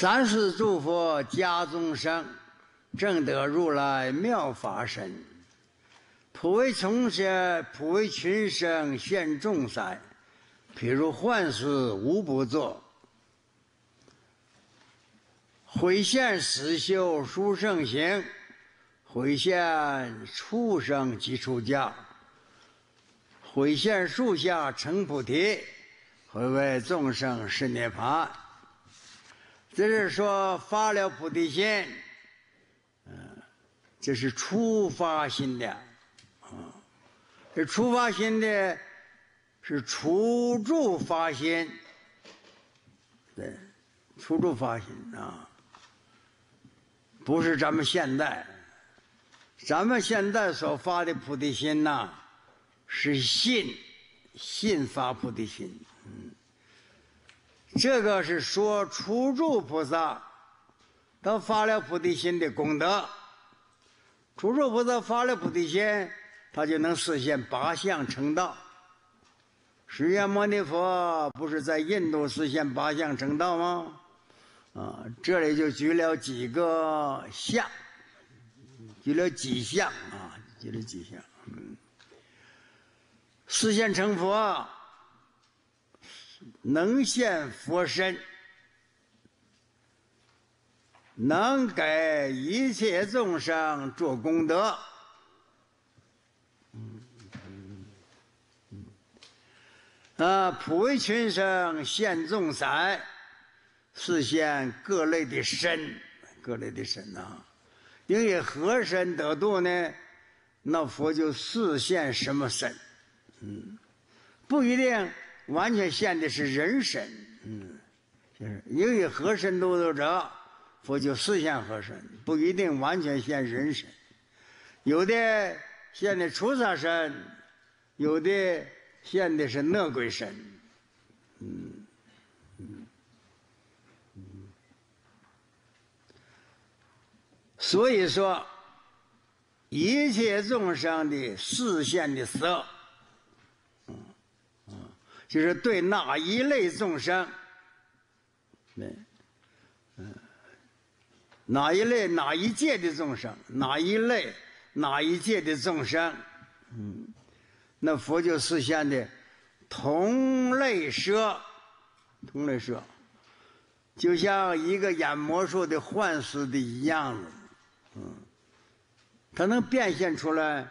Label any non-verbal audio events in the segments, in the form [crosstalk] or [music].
三世诸佛家众生，正得如来妙法身，普为众生普为群生现众善，譬如幻世无不作。回现实修殊胜行，回现畜生即出家，回现树下成菩提，回为众生是涅槃。这是说发了菩提心，嗯，这是初发心的，啊，这初发心的是初住发心，对，初住发心啊，不是咱们现在，咱们现在所发的菩提心呐，是信，信发菩提心。这个是说，初住菩萨他发了菩提心的功德，初住菩萨发了菩提心，他就能实现八相成道。释迦牟尼佛不是在印度实现八相成道吗？啊，这里就举了几个相，举了几相啊，举了几相。嗯，实现成佛。能现佛身，能给一切众生做功德。啊，普为群生现众身，是现各类的身，各类的身呐。因为何身得度呢？那佛就示现什么身，嗯，不一定。完全现的是人身，嗯，因为和身度度者，佛就四现和身，不一定完全现人身，有的现的菩萨身，有的现的是恶鬼身，嗯，嗯，嗯。所以说，一切众生的四现的时候。就是对哪一类众生，嗯，嗯，哪一类哪一界的众生，哪一类哪一界的众生，嗯，那佛就实现的同类舍，同类舍，就像一个演魔术的幻似的一样子，嗯，他能变现出来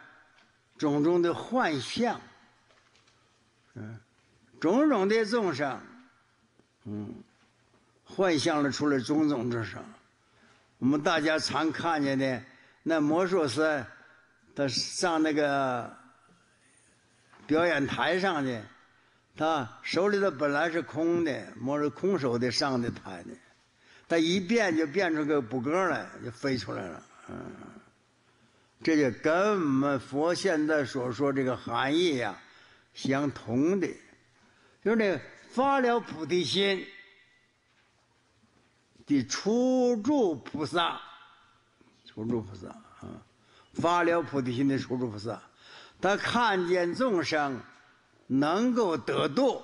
种种的幻象，嗯。种种的众生，嗯，幻象了出了种种之生。我们大家常看见的那魔术师，他上那个表演台上的，他手里头本来是空的，摸着空手的上的台的，他一变就变出个补格来，就飞出来了。嗯，这就跟我们佛现在所说这个含义呀，相同的。就是那发了菩提心的初住菩萨，初住菩萨，啊，发了菩提心的初住菩萨，他看见众生能够得度，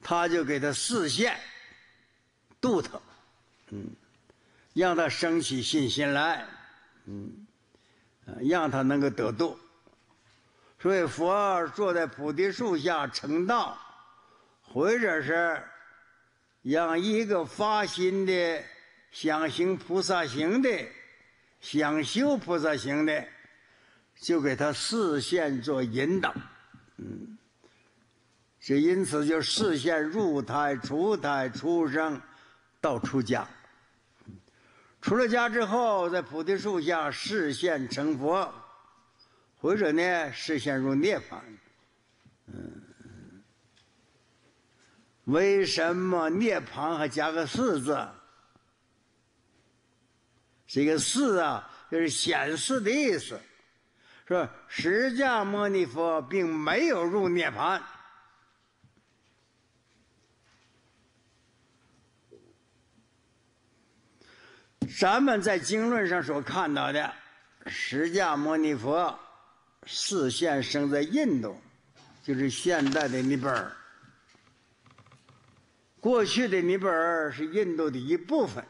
他就给他示现度他，嗯，让他升起信心来，嗯，让他能够得度。所以，佛坐在菩提树下成道，或者是让一个发心的想行菩萨行的、想修菩萨行的，就给他视线做引导，嗯，这因此就视线入胎、出胎、出生，到出家。出了家之后，在菩提树下视线成佛。或者呢，入涅为什么涅槃还加个“四”字？这个“四”啊，就是显示的意思。说释迦牟尼佛并没有入涅槃。咱们在经论上所看到的释迦牟尼佛。四线生在印度，就是现代的尼泊尔。过去的尼泊尔是印度的一部分，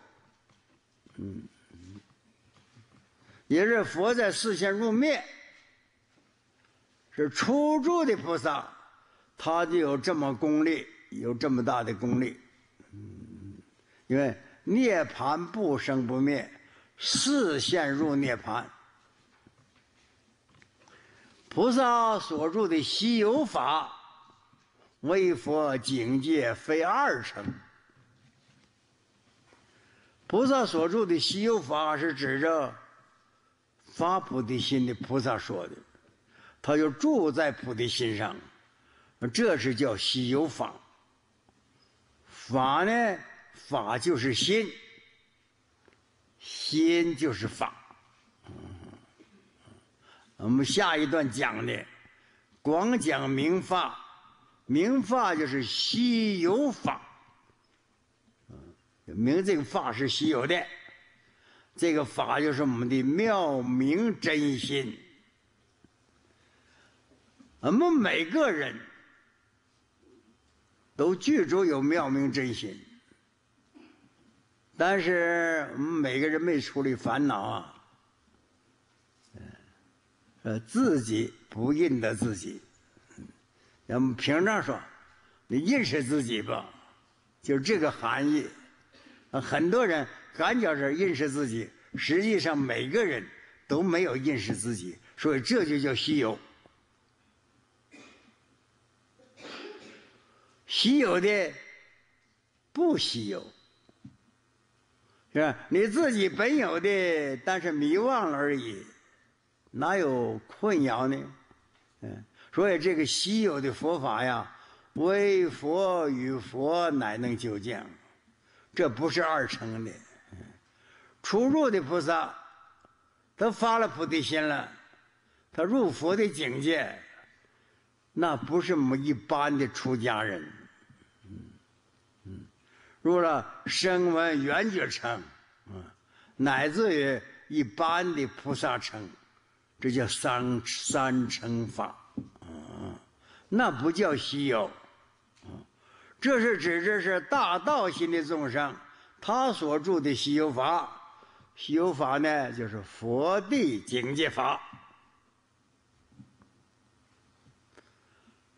嗯，也是佛在四线入灭，是初住的菩萨，他就有这么功力，有这么大的功力。嗯，因为涅槃不生不灭，四线入涅槃。菩萨所著的西游法，为佛境界非二乘。菩萨所著的西游法是指着发菩提心的菩萨说的，他就住在菩提心上，这是叫西游法。法呢，法就是心，心就是法。我们下一段讲的，广讲明法，明法就是稀有法，明这个法是稀有的，这个法就是我们的妙明真心，我们每个人都具足有妙明真心，但是我们每个人没处理烦恼啊。呃，自己不认得自己，咱们平常说，你认识自己吧，就这个含义。很多人感觉是认识自己，实际上每个人都没有认识自己，所以这就叫虚有。虚有的，不稀有，是吧？你自己本有的，但是迷忘了而已。哪有困扰呢？嗯，所以这个稀有的佛法呀，为佛与佛乃能究竟，这不是二乘的。出入的菩萨，他发了菩提心了，他入佛的境界，那不是我们一般的出家人。嗯嗯，入了声闻缘觉乘，嗯，乃至于一般的菩萨乘。这叫三三乘法，啊，那不叫稀有，这是指这是大道心的众生，他所住的西游法，西游法呢就是佛的境界法，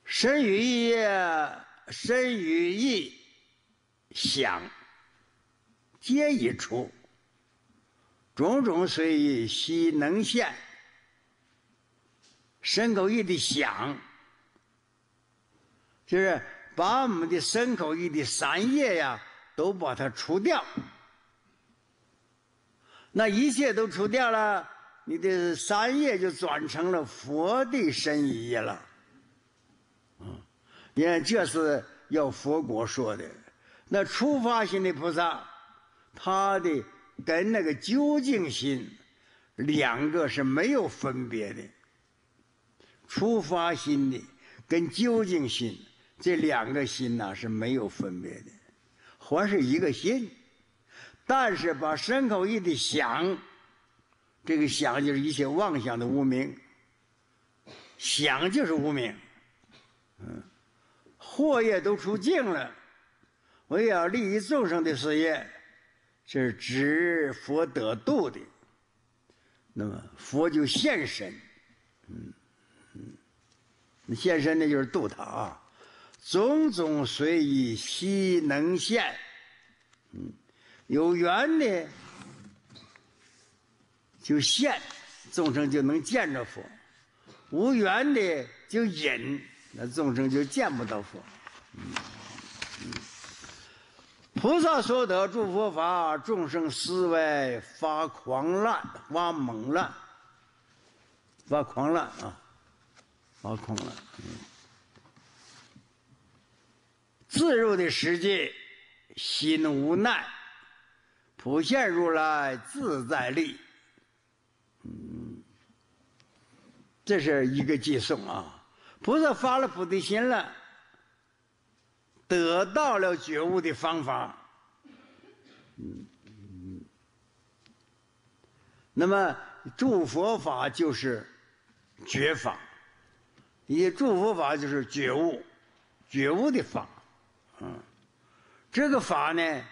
身与意身与意，想，皆已出，种种随意悉能现。身口意的想，就是把我们的身口意的三业呀，都把它除掉。那一切都除掉了，你的三业就转成了佛的身意了。你看这是要佛果说的。那出发心的菩萨，他的跟那个究竟心，两个是没有分别的。出发心的跟究竟心这两个心呐是没有分别的，还是一个心，但是把身口意的想，这个想就是一些妄想的无名，想就是无名，嗯，祸业都出境了，我要利益众生的事业，是知佛得度的，那么佛就现身，嗯。你现身呢，就是度他啊。种种随以悉能现，嗯，有缘的就现，众生就能见着佛；无缘的就隐，那众生就见不到佛。菩萨所得诸佛法，众生思维发狂乱，发猛乱，发狂乱啊。毛空了，嗯。自入的世界，心无难；普现如来自在力，嗯。这是一个偈颂啊。菩萨发了菩提心了，得到了觉悟的方法。嗯。那么，诸佛法就是觉法。以诸佛法就是觉悟，觉悟的法，嗯，这个法呢，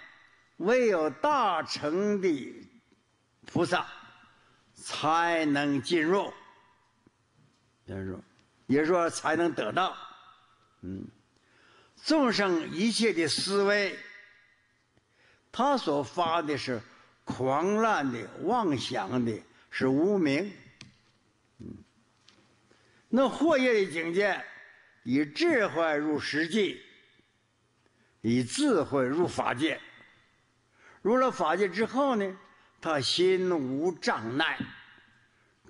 唯有大乘的菩萨才能进入，进入，也是说才能得到，嗯，众生一切的思维，他所发的是狂乱的、妄想的，是无明。那慧业的境界，以智慧入实际，以智慧入法界。入了法界之后呢，他心无障碍，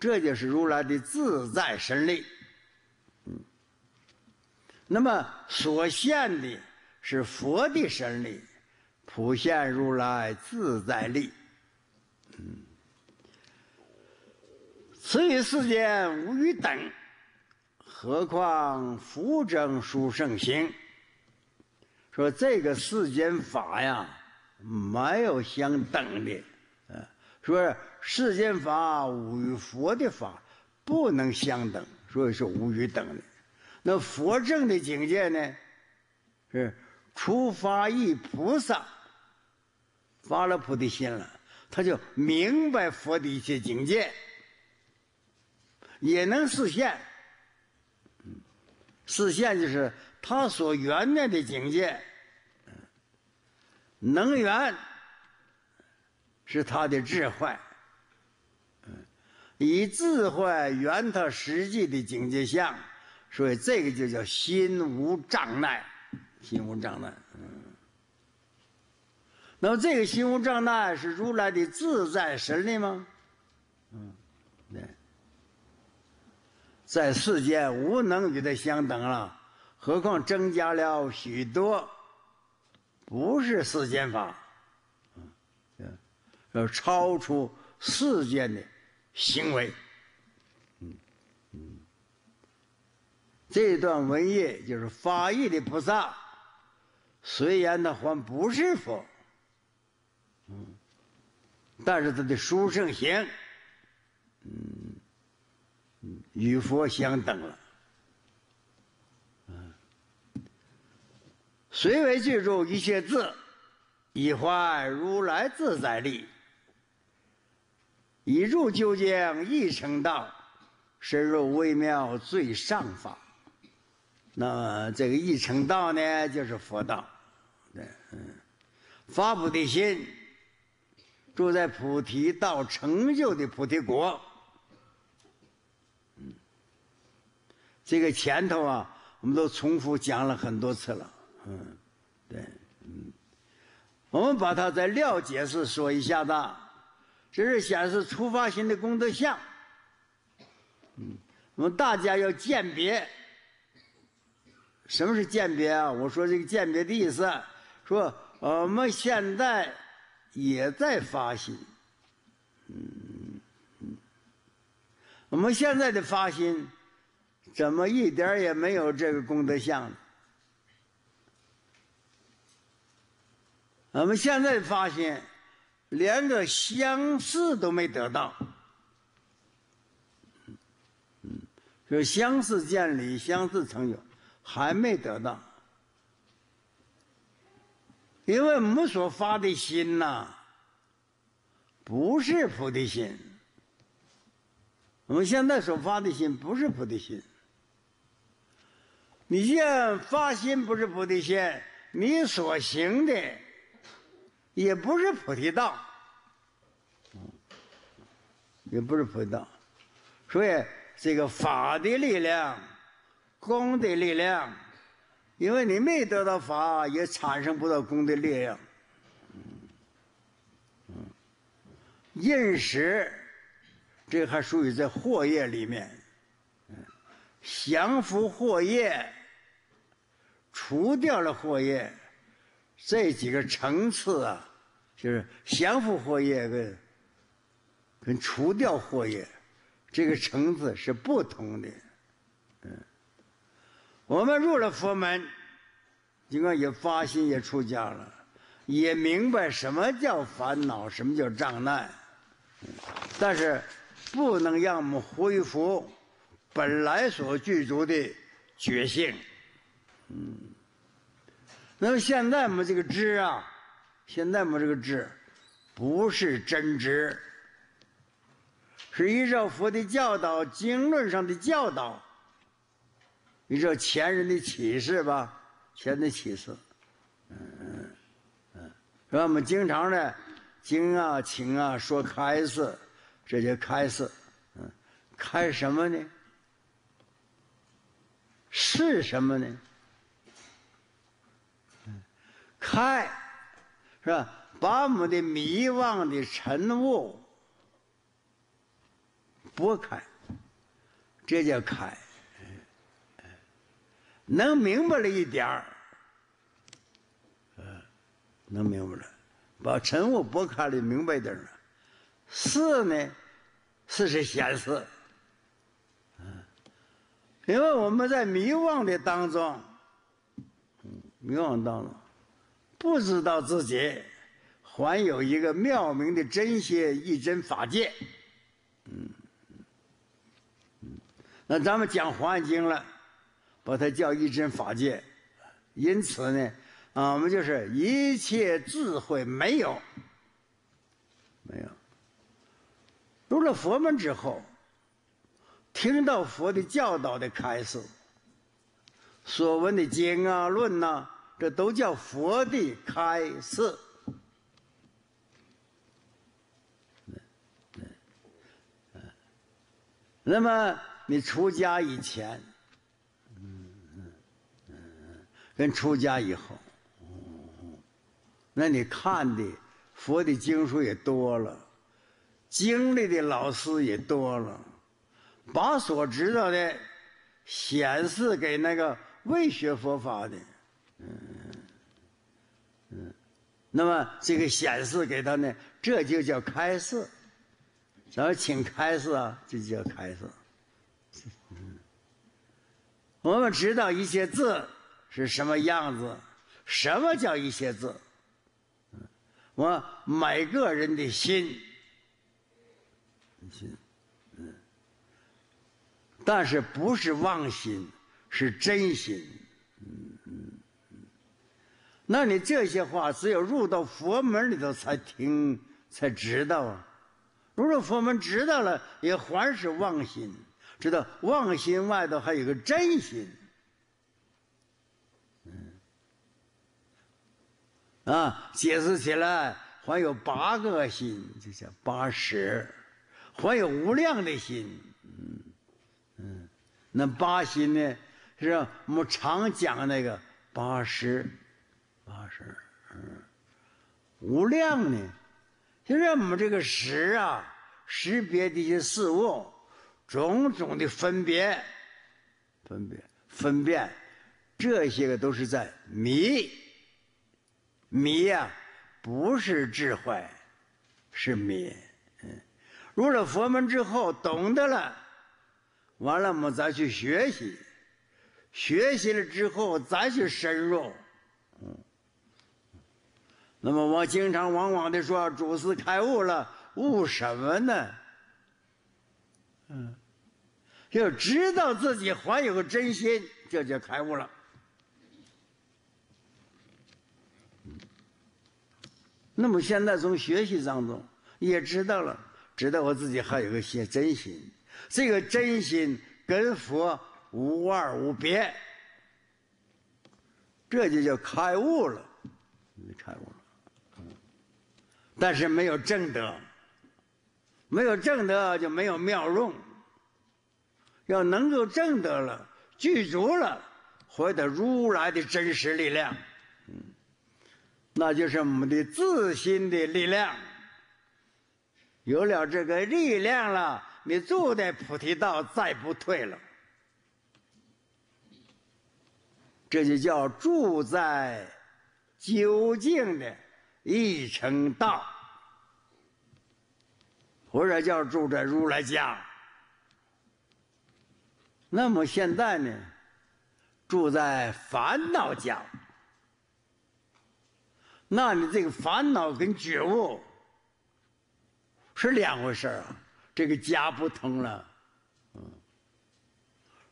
这就是如来的自在神力。那么所现的，是佛的神力，普现如来自在力。嗯，此与世间无与等。何况佛正书圣行？说这个世间法呀，没有相等的，呃，说世间法与佛的法不能相等，所以是无与等的。那佛正的境界呢，是出发一菩萨发了菩提心了，他就明白佛的一些境界，也能实现。四现就是他所圆灭的境界，能源是他的智慧，以智慧圆他实际的境界相，所以这个就叫心无障碍，心无障碍。嗯。那么这个心无障碍是如来的自在神力吗？在世间无能与他相等了，何况增加了许多，不是世间法，嗯，要超出世间的行为，嗯嗯。这段文义就是法义的菩萨，虽然他还不是否，嗯，但是他的殊胜行，嗯。与佛相等了，嗯。随为记住一切字，以还如来自在力。以入究竟一成道，深入微妙最上法。那这个一成道呢，就是佛道，对，嗯。发菩提心，住在菩提道成就的菩提国。这个前头啊，我们都重复讲了很多次了，嗯，对，嗯，我们把它在料解释说一下的，这是显示出发心的功德相，嗯，我们大家要鉴别，什么是鉴别啊？我说这个鉴别的意思，说我们现在也在发心，嗯，我们现在的发心。怎么一点儿也没有这个功德相我们现在发现，连个相似都没得到。嗯，相似见立，相似成就，还没得到。因为我们所发的心呐，不是菩提心。我们现在所发的心不是菩提心。你现发心不是菩提心，你所行的也不是菩提道，也不是菩提道。所以这个法的力量、功的力量，因为你没得到法，也产生不到功的力量。认识这还属于在祸业里面，降伏祸业。除掉了祸业，这几个层次啊，就是降伏祸业跟跟除掉祸业这个层次是不同的。嗯，我们入了佛门，应该也发心也出家了，也明白什么叫烦恼，什么叫障碍，但是不能让我们恢复本来所具足的觉性。嗯，那么现在我们这个知啊，现在我们这个知，不是真知，是依照佛的教导、经论上的教导，依照前人的启示吧，前的启示，嗯嗯，是吧？我们经常呢，经啊、情啊，说开示，这就开示，嗯，开什么呢？是什么呢？开，是吧？把我们的迷惘的尘雾拨开，这叫开。能明白了一点儿，能明白了，把尘雾拨开了，明白点儿了。四呢，四是显示，因为我们在迷惘的当中，嗯，迷惘当中。不知道自己还有一个妙明的真仙，一真法界，嗯嗯那咱们讲《黄经》了，把它叫一真法界。因此呢，啊，我们就是一切智慧没有，没有。入了佛门之后，听到佛的教导的开始，所闻的经啊论啊。这都叫佛的开示。那么你出家以前，嗯跟出家以后，那你看的佛的经书也多了，经历的老师也多了，把所知道的显示给那个未学佛法的。嗯，嗯，那么这个显示给他呢，这就叫开示。咱们请开示啊，这就叫开示。嗯，我们知道一些字是什么样子，什么叫一些字？我每个人的心，心，嗯，但是不是妄心，是真心。那你这些话只有入到佛门里头才听才知道啊！入了佛门知道了，也还是妄心，知道妄心外头还有个真心。嗯。啊，解释起来还有八个心，就叫八识，还有无量的心。嗯嗯，那八心呢，是我们常讲那个八识。八十，嗯，无量呢？现在我们这个识啊，识别的一些事物，种种的分别，分别分辨，这些个都是在迷。迷呀，不是智慧，是迷。嗯，入了佛门之后，懂得了，完了我们再去学习，学习了之后，再去深入。那么我经常往往的说，主司开悟了，悟什么呢？嗯，要知道自己还有个真心，这就开悟了。那么现在从学习当中也知道了，知道我自己还有个些真心，这个真心跟佛无二无别，这就叫开悟了。开悟。但是没有正德，没有正德就没有妙用。要能够正德了，具足了，获得如来的真实力量，那就是我们的自心的力量。有了这个力量了，你住在菩提道，再不退了。这就叫住在究竟的。一成道，或者叫住在如来家。那么现在呢，住在烦恼家。那你这个烦恼跟觉悟是两回事啊，这个家不通了。嗯，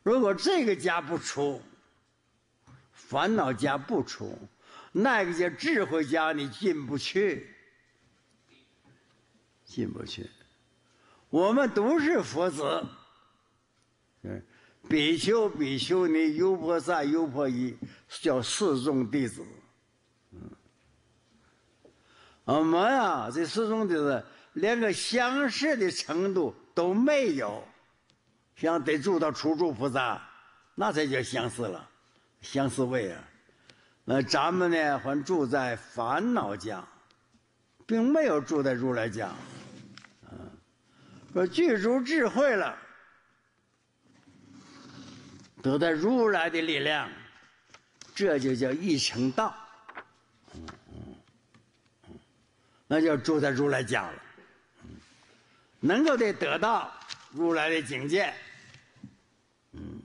如果这个家不出，烦恼家不出。那个叫智慧家，你进不去，进不去。我们都是佛子，嗯，比丘、比丘尼、优婆塞、优婆夷，叫四众弟子，嗯。我们呀，这四众弟子连个相似的程度都没有，想得住到处住菩萨，那才叫相似了，相似位啊。那咱们呢，还住在烦恼家，并没有住在如来家。嗯，说具足智慧了，得到如来的力量，这就叫一成道。那就住在如来家了。能够得得到如来的境界，嗯，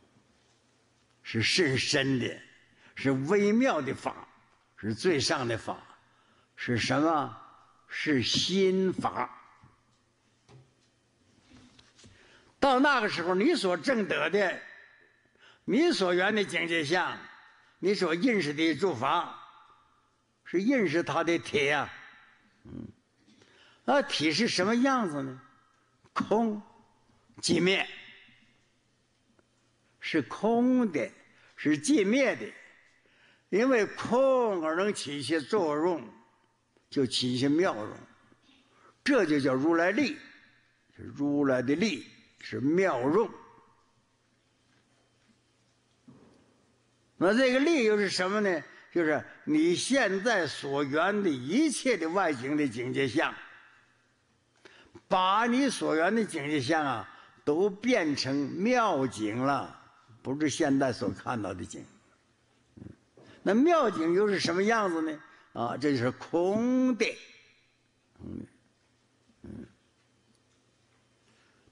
是甚深的。是微妙的法，是最上的法，是什么？是心法。到那个时候，你所证得的，你所圆的境界相，你所认识的诸法，是认识它的体啊。嗯，那体是什么样子呢？空，寂灭，是空的，是寂灭的。因为空而能起一些作用，就起一些妙用，这就叫如来力，如来的力是妙用。那这个力又是什么呢？就是你现在所缘的一切的外境的境界相，把你所缘的境界相啊，都变成妙境了，不是现在所看到的境。那妙境又是什么样子呢？啊，这就是空的，空的，嗯。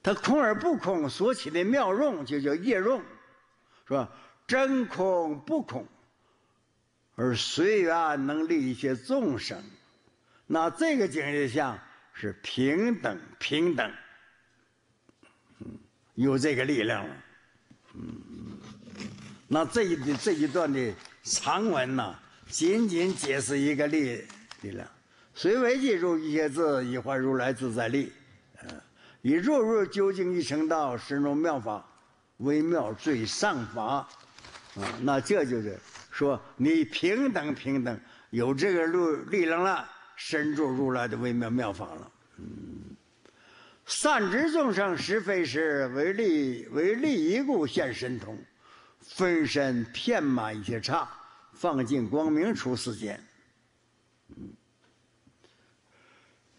它空而不空所起的妙用就叫业用，是吧？真空不空，而随缘能利一切众生。那这个境界下是平等平等，嗯，有这个力量了，嗯。那这一这一段的。常闻呐，仅仅解释一个力力量，虽未记住一字，已化如来自在力。嗯，已入入究竟一成道，深入妙法微妙最上法。啊，那这就是说，你平等平等有这个力力量了，深住如来的微妙妙法了。嗯，善知众生实非时，为利为利，一故现神通。分身片满一些茶，放进光明处世间。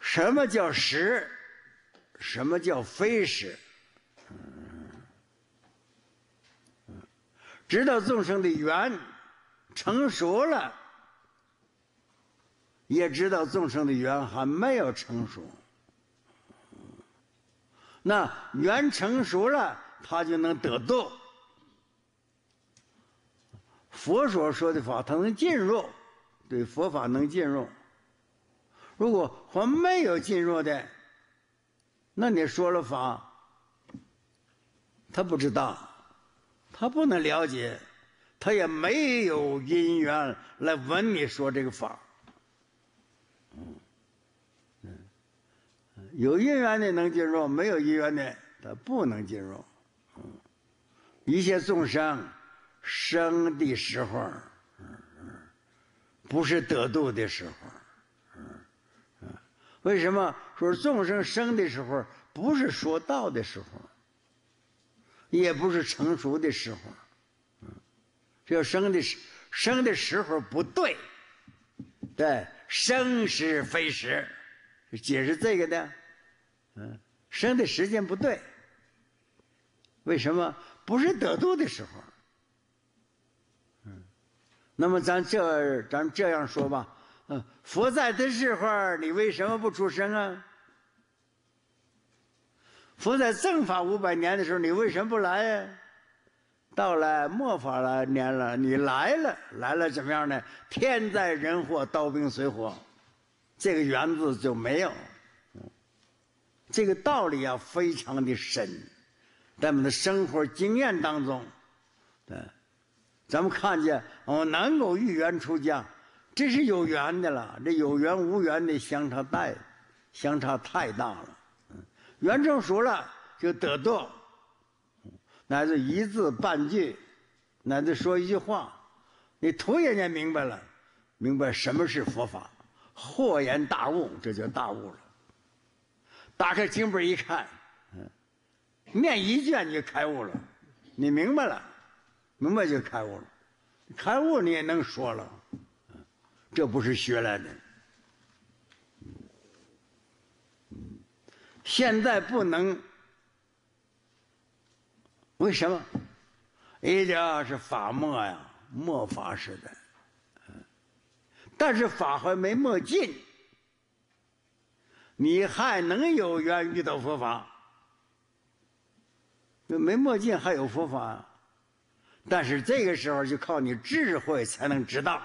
什么叫实？什么叫非实？知道众生的缘成熟了，也知道众生的缘还没有成熟。那缘成熟了，他就能得度。佛所说的法，他能进入，对佛法能进入。如果还没有进入的，那你说了法，他不知道，他不能了解，他也没有因缘来闻你说这个法。嗯，有因缘的能进入，没有因缘的他不能进入。嗯，一切众生。生的时候，不是得度的时候。嗯嗯，为什么说众生生的时候不是说道的时候，也不是成熟的时候？嗯，这要生的时生的时候不对，对，生时非时，解释这个呢？嗯，生的时间不对。为什么不是得度的时候？那么咱这咱这样说吧，嗯，佛在的时候，你为什么不出声啊？佛在正法五百年的时候，你为什么不来呀？到了末法了年了，你来了，来了怎么样呢？天灾人祸，刀兵水火，这个缘字就没有。这个道理啊，非常的深，在我们的生活经验当中。咱们看见哦，南够遇缘出家，这是有缘的了。这有缘无缘的相差大，相差太大了。缘成熟了就得到。乃至一字半句，乃至说一句话，你突然间明白了，明白什么是佛法，豁然大悟，这叫大悟了。打开经本一看，嗯，念一卷就开悟了，你明白了。明白就开悟了，开悟你也能说了，这不是学来的。现在不能，为什么？一家是法末呀，末法时代，但是法还没末尽，你还能有缘遇到佛法，没末尽还有佛法啊。但是这个时候就靠你智慧才能知道，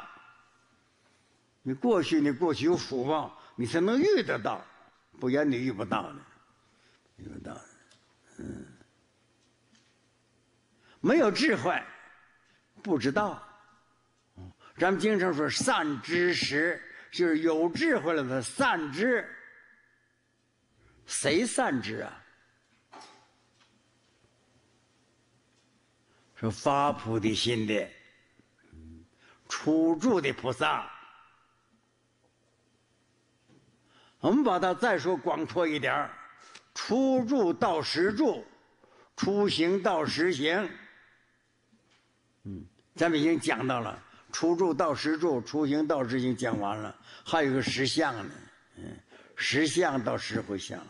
你过去你过去有福报，你才能遇得到，不然你遇不到的，遇不到的，嗯，没有智慧不知道，嗯，咱们经常说善知识就是有智慧了的善知，谁善知啊？说发菩提心的，初住的菩萨，我们把它再说广阔一点儿，初住到实住，出行到实行，嗯，咱们已经讲到了初住到实住，出行到十行讲完了，还有一个实相呢，嗯，实相到时回相，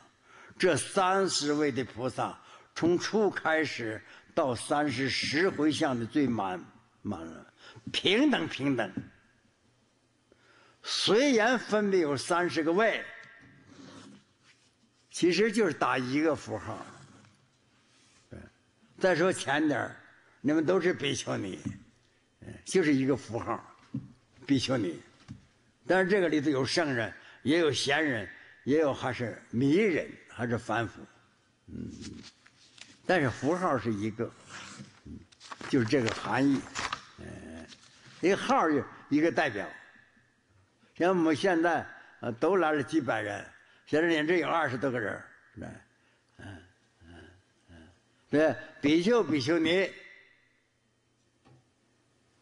这三十位的菩萨从初开始。到三十十回向的最满满了，平等平等。虽然分别有三十个位，其实就是打一个符号。再说前点你们都是比丘尼，就是一个符号，比丘尼。但是这个里头有圣人，也有贤人，也有还是迷人还是凡夫，嗯。但是符号是一个，就是这个含义，嗯，一个号一一个代表。像我们现在，呃，都来了几百人，现在连这有二十多个人是吧？嗯嗯嗯，对，比丘、比丘尼，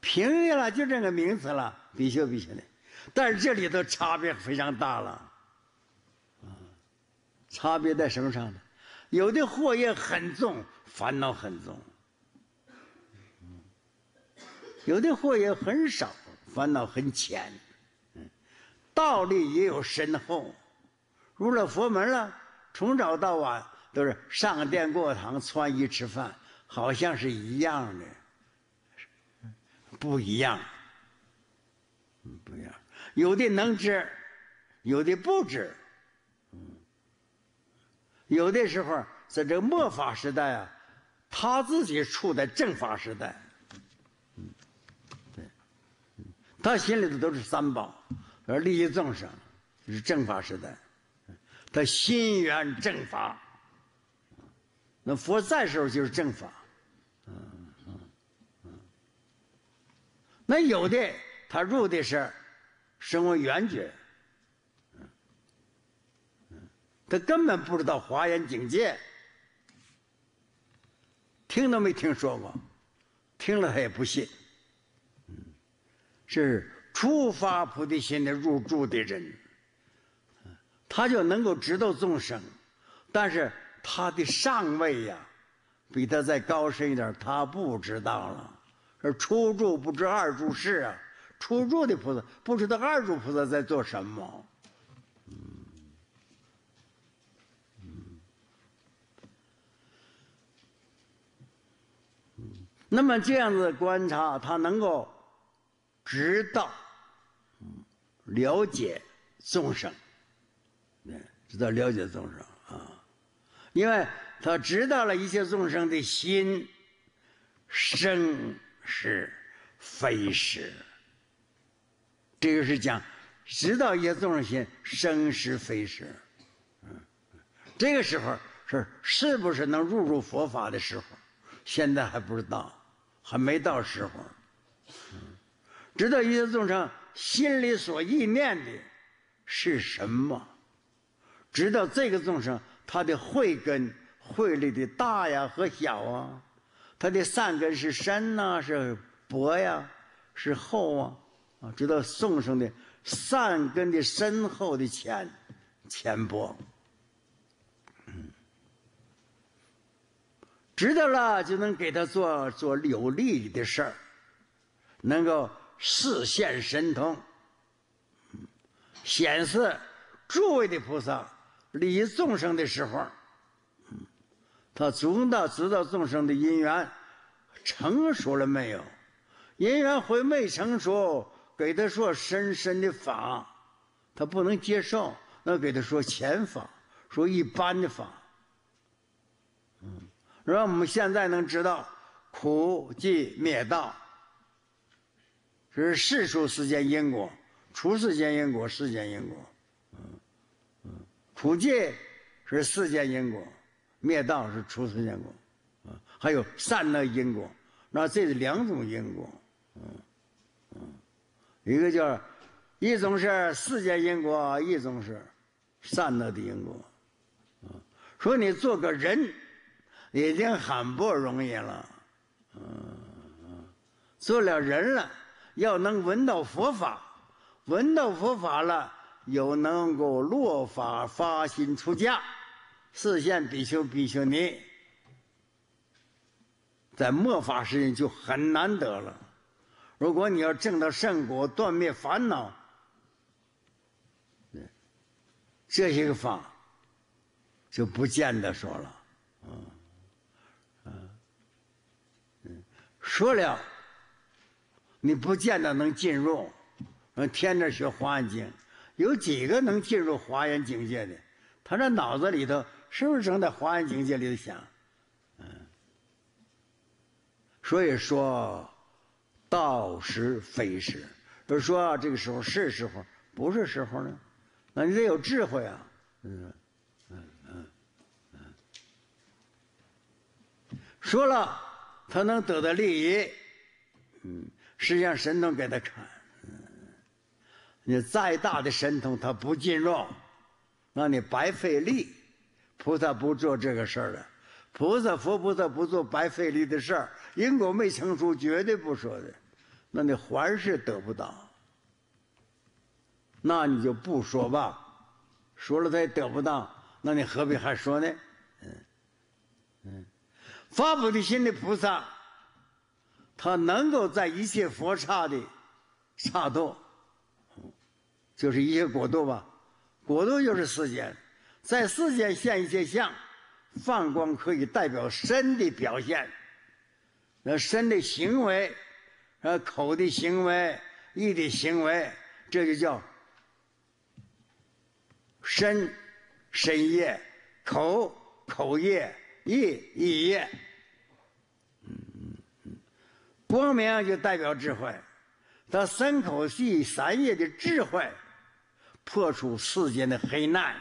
平下了就这个名词了，比丘、比丘尼。但是这里头差别非常大了，啊，差别在什么上呢？有的祸业很重，烦恼很重；有的祸业很少，烦恼很浅。嗯，道理也有深厚。入了佛门了，从早到晚都是上殿、过堂、穿衣、吃饭，好像是一样的，不一样。不一样。有的能知，有的不知。有的时候，在这个末法时代啊，他自己处在正法时代，嗯，对，他心里头都是三宝，而利益众生，是正法时代，他心缘正法，那佛在时候就是正法，嗯嗯嗯，那有的他入的是声闻缘觉。他根本不知道华严境界，听都没听说过，听了他也不信。嗯，是初发菩提心的入住的人，他就能够知道众生，但是他的上位呀，比他再高深一点，他不知道了。而初住不知二住是啊，初住的菩萨不知道二住菩萨在做什么。那么这样子观察，他能够知道、了解众生，嗯，知道了解众生啊，因为他知道了一切众生的心生是非是，这个是讲知道一切众生心生是非是，嗯，这个时候是是不是能入入佛法的时候，现在还不知道。还没到时候，知道一个众生心里所意念的是什么，知道这个众生他的慧根慧力的大呀和小啊，他的善根是深呐是薄呀是厚啊啊，知道众生的善根的深厚的浅浅薄。知道了就能给他做做有利的事儿，能够示现神通。显示诸位的菩萨利益众生的时候，他总得知道众生的因缘成熟了没有。因缘会没成熟，给他说深深的法，他不能接受，那给他说浅法，说一般的法。让我们现在能知道苦即灭道是世俗世间因果、出世间因果、世间因果，嗯嗯，苦集是世间因果，灭道是出世间因果，啊，还有善乐因果，那这是两种因果，嗯嗯，一个叫一种是世间因果，一种是善乐的因果，啊，说你做个人。已经很不容易了，嗯做了人了，要能闻到佛法，闻到佛法了，有能够落法发心出家，四现比丘比丘尼，在末法时期就很难得了。如果你要证到圣果，断灭烦恼，这些个法，就不见得说了。说了，你不见得能进入。嗯，天天学华严经，有几个能进入华严境界的？他这脑子里头是不是正在华严境界里头想？嗯。所以说，道时非时，就说这个时候是时候，不是时候呢？那你得有智慧啊！嗯，嗯嗯嗯。说了。他能得到利益，嗯，实际上神通给他看，嗯，你再大的神通他不进入，那你白费力，菩萨不做这个事儿的，菩萨佛菩萨不做白费力的事儿，因果没成熟绝对不说的，那你还是得不到，那你就不说吧，说了他也得不到，那你何必还说呢？嗯。发菩提心的菩萨，他能够在一切佛刹的刹度，就是一些国度吧？国度就是世间，在世间现一切相，放光可以代表身的表现，那身的行为，啊口的行为，意的行为，这就叫身身业，口口业。一一夜，嗯嗯嗯，光明就代表智慧，他三口气三夜的智慧，破除世间的黑暗。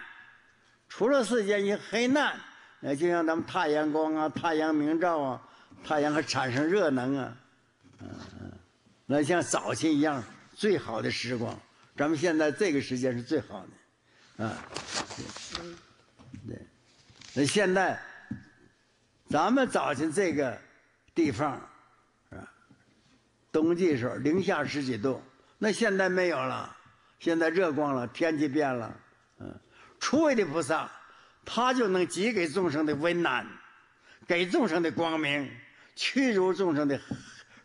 除了世间的黑暗，那就像咱们太阳光啊，太阳明照啊，太阳还产生热能啊，嗯嗯，那像早晨一样最好的时光，咱们现在这个时间是最好的，啊，嗯，对，那现在。咱们早晨这个地方，啊，冬季时候零下十几度，那现在没有了，现在热光了，天气变了。嗯，初位的菩萨，他就能给予众生的温暖，给众生的光明，驱逐众生的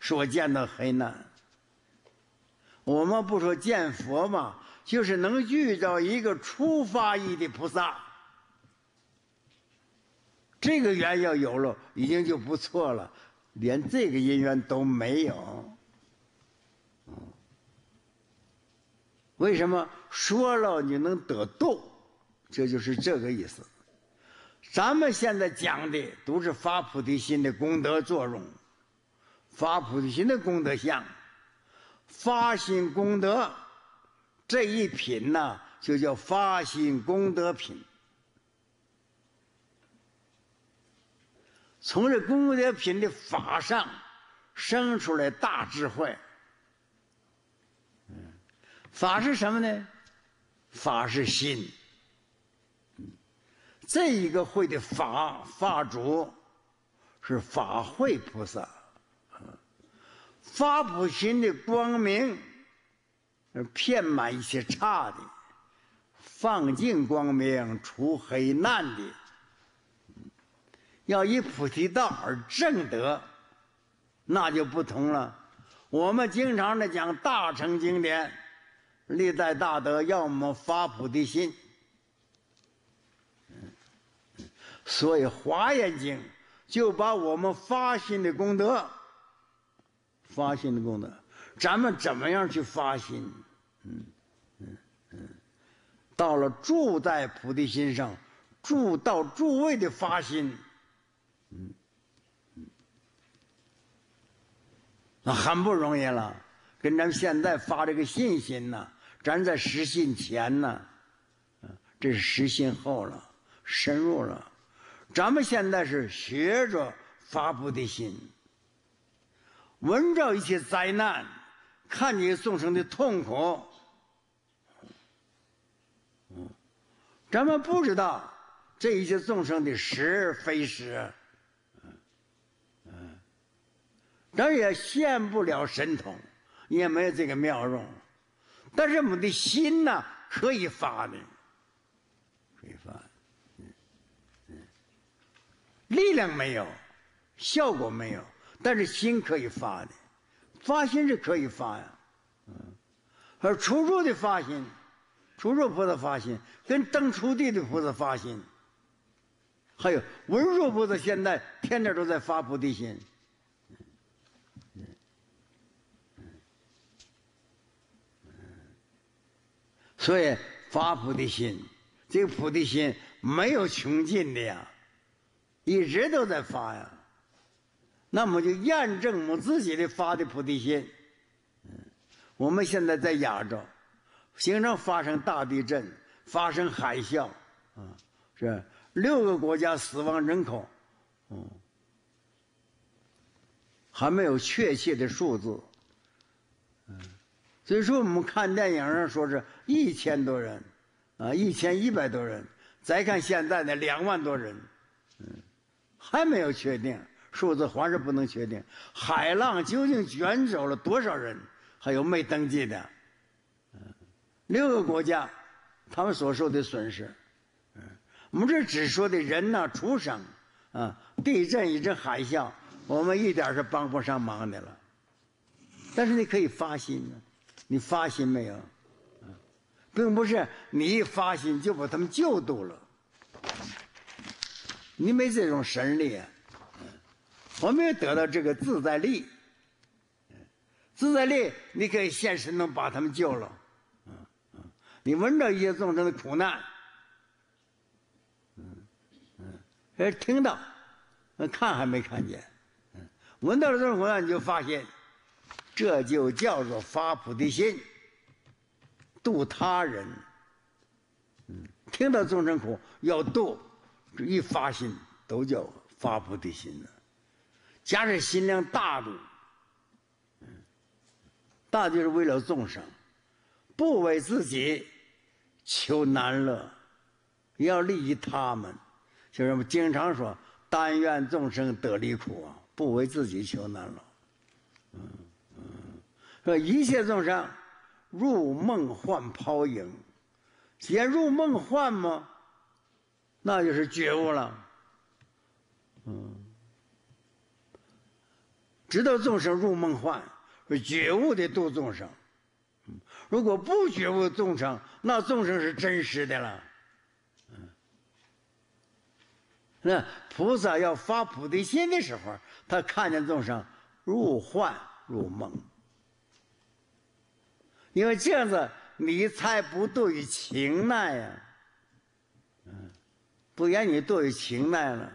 所见的黑暗。我们不说见佛嘛，就是能遇到一个初发意的菩萨。这个缘要有了，已经就不错了。连这个因缘都没有，为什么说了你能得度？这就是这个意思。咱们现在讲的都是发菩提心的功德作用，发菩提心的功德相，发心功德这一品呢，就叫发心功德品。从这功德品的法上生出来大智慧。法是什么呢？法是心。这一个会的法法主是法会菩萨。发法普心的光明，嗯，遍满一些差的，放净光明除黑难的。要以菩提道而正德，那就不同了。我们经常的讲大乘经典，历代大德要么发菩提心。所以《华严经》就把我们发心的功德、发心的功德，咱们怎么样去发心？嗯嗯嗯，到了住在菩提心上，住到诸位的发心。那很不容易了，跟咱们现在发这个信心呢，咱在实信前呢，这是实信后了，深入了，咱们现在是学着发布的心，闻着一些灾难，看见众生的痛苦，嗯，咱们不知道这一些众生的是非是。咱也现不了神通，也没有这个妙用，但是我们的心呢，可以发的。可以发，嗯嗯，力量没有，效果没有，但是心可以发的，发心是可以发呀，嗯。而初入的发心，初入菩萨发心，跟登初地的菩萨发心，还有文殊菩萨现在天天都在发菩提心。所以发菩提心，这个菩提心没有穷尽的呀，一直都在发呀。那么就验证我们自己的发的菩提心。我们现在在亚洲，经常发生大地震、发生海啸，啊，这六个国家死亡人口，嗯，还没有确切的数字。所以说，我们看电影上说是一千多人，啊，一千一百多人。再看现在的两万多人，嗯，还没有确定数字，还是不能确定海浪究竟卷走了多少人，还有没登记的，嗯，六个国家，他们所受的损失，嗯，我们这只说的人呐，畜生，啊，地震以及海啸，我们一点是帮不上忙的了。但是你可以发心呢。你发心没有？并不是你一发心就把他们救度了，你没这种神力。啊！我没有得到这个自在力，自在力你可以现实能把他们救了，你闻到一些众生的苦难，嗯嗯，听到，看还没看见，闻到了这种苦难，你就发现。这就叫做发菩提心，度他人。嗯，听到众生苦，要度，一发心都叫发菩提心了。假使心量大度，大就是为了众生，不为自己求难乐，要利益他们。是我们经常说“但愿众生得离苦”，啊，不为自己求难乐。说一切众生入梦幻泡影，也入梦幻吗？那就是觉悟了。嗯，知道众生入梦幻，觉悟的度众生。嗯，如果不觉悟众生，那众生是真实的了。嗯，那菩萨要发菩提心的时候，他看见众生入幻入梦。因为这样子，你才不对于情难呀，嗯，不然你对于情难了，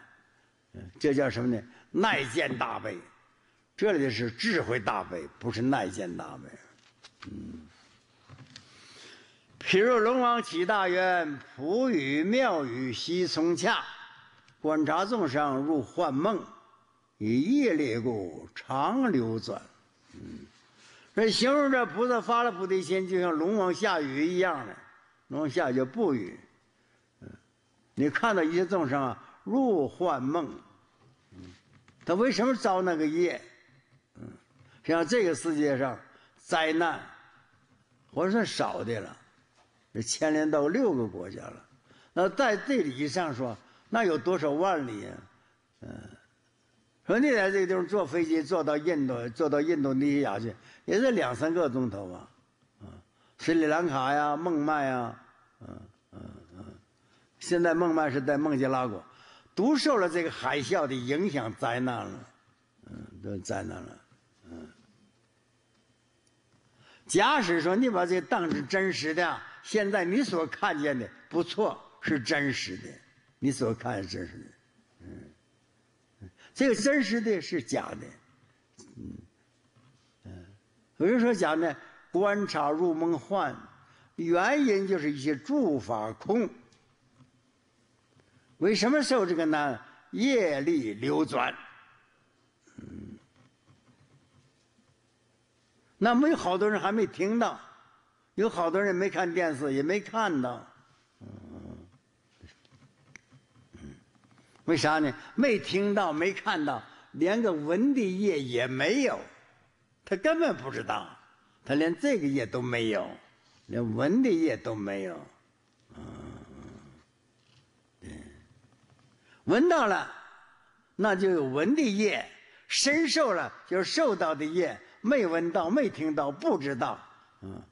嗯，这叫什么呢？耐见大悲，这里是智慧大悲，不是耐见大悲，嗯。譬如龙王起大愿，普雨妙雨悉松洽，观察众生入幻梦，以业力故常流转，嗯。这形容这菩萨发了菩提心，就像龙王下雨一样的，龙王下叫不雨。你看到一些众生啊，入幻梦。他为什么遭那个业？嗯，像这个世界上灾难，我算少的了。这牵连到六个国家了，那在地理上说，那有多少万里？嗯，说你在这个地方坐飞机，坐到印度，坐到印度尼西亚去。也是两三个钟头吧，啊，斯里兰卡呀，孟买呀，嗯嗯嗯，现在孟买是在孟加拉国，都受了这个海啸的影响，灾难了，嗯，都灾难了，嗯。假使说你把这当成真实的，现在你所看见的不错是真实的，你所看见真实的，嗯，这个真实的是假的，嗯。有人说：“讲呢，观察入梦幻，原因就是一些住法空。为什么受这个呢？业力流转。那没有好多人还没听到，有好多人没看电视也没看到。为啥呢？没听到，没看到，连个闻的业也没有。”他根本不知道，他连这个业都没有，连闻的业都没有。嗯，对，闻到了，那就有闻的业；，身受了，就是受到的业；，没闻到、没听到、不知道，嗯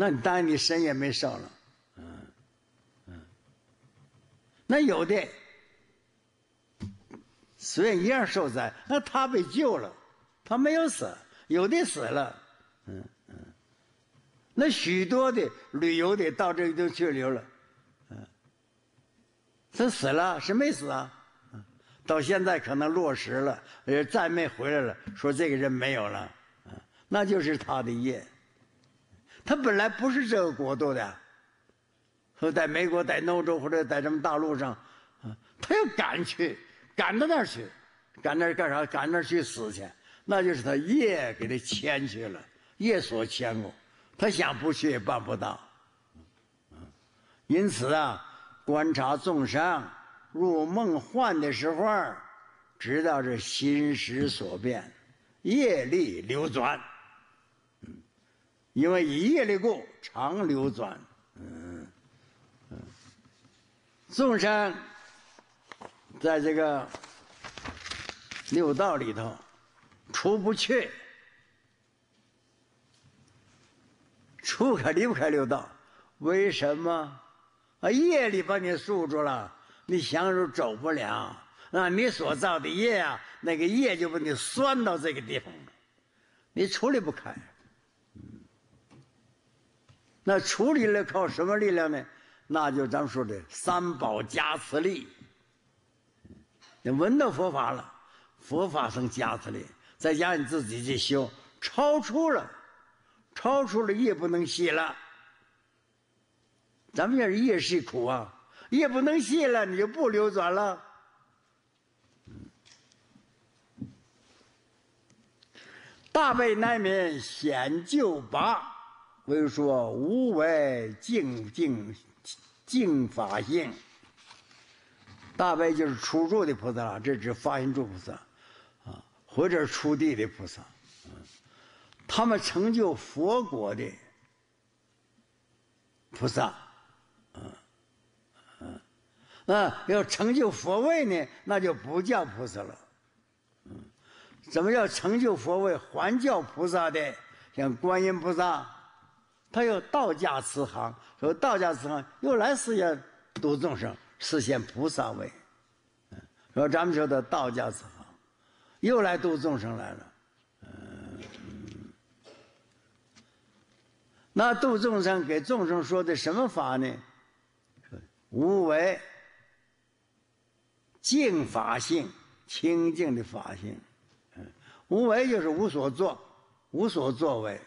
那你当然你身也没受了。嗯嗯，那有的虽然一样受灾，那他被救了。他没有死，有的死了，嗯嗯，那许多的旅游的到这地儿去留了，嗯，是死了是没死啊，嗯，到现在可能落实了，也再没回来了，说这个人没有了，嗯，那就是他的业，他本来不是这个国度的，说在美国在欧洲或者在什么大陆上，他又敢去，赶到那儿去，赶那干啥，赶那去死去。那就是他业给他牵去了，业所牵过，他想不去也办不到。因此啊，观察众生入梦幻的时候，知道是心识所变，业力流转。因为一业力故，常流转。嗯，嗯，众生在这个六道里头。出不去，出可离不开六道，为什么？啊，业力把你束住了，你想走走不了。那你所造的业啊，那个业就把你拴到这个地方了，你处理不开。那处理了靠什么力量呢？那就咱们说的三宝加持力。你闻到佛法了，佛法生加持力。在家你自己去修，超出了，超出了业不能息了。咱们要是业是苦啊，业不能息了，你就不流转了。大悲难免显救拔，为说无为净净净法性。大悲就是初住的菩萨了，这只发心住菩萨。或者出地的菩萨，他们成就佛国的菩萨，嗯嗯，那要成就佛位呢，那就不叫菩萨了，怎么叫成就佛位？还叫菩萨的，像观音菩萨，他有道家慈航，说道家慈航又来世界度众生，实现菩萨位，说咱们说的道家慈。航。又来度众生来了，那度众生给众生说的什么法呢？无为，净法性，清净的法性，无为就是无所作，无所作为，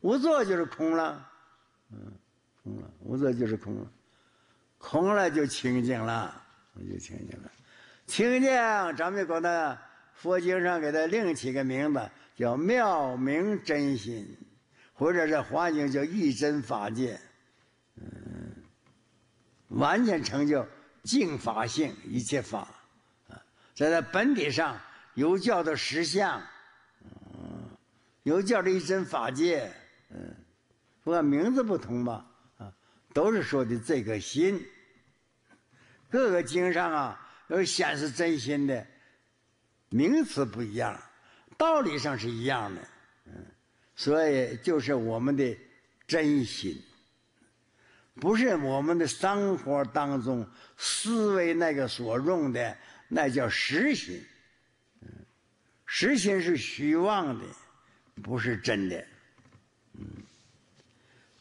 无作就是空了，嗯，空了，无作就是空了，空了就清净了，就清净了，清净，咱们说他佛经上给它另起个名字，叫妙明真心，或者这华经叫一真法界，嗯，完全成就净法性一切法，啊，在它本体上，有叫的实相，嗯，有叫的一真法界，嗯，不管名字不同吧，啊，都是说的这个心。各个经上啊，都显示真心的。名词不一样，道理上是一样的，嗯，所以就是我们的真心，不是我们的生活当中思维那个所用的，那叫实心，嗯，实心是虚妄的，不是真的，嗯，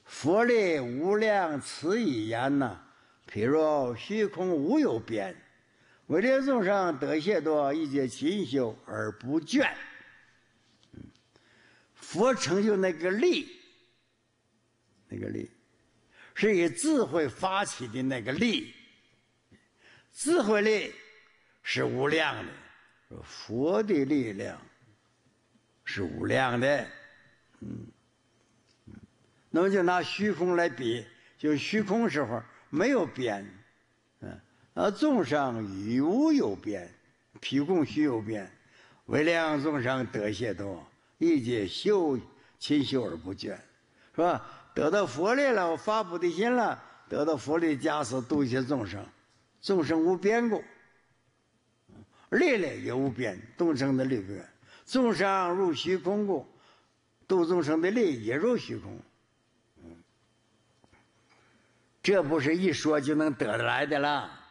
佛力无量慈语言呢，譬如虚空无有边。为临众上得谢多，一解勤修而不倦。佛成就那个力，那个力，是以智慧发起的那个力。智慧力是无量的，佛的力量是无量的。嗯，那么就拿虚空来比，就虚空时候没有边。啊，众生与无有边，虚空虚有边，唯量众生得解脱，一解修勤修而不倦，是吧？得到佛力了，我发菩提心了，得到佛力加持度一切众生，众生无边故，力了也无边，众生的力，众生入虚空故，度众生的力也入虚空，这不是一说就能得来的了。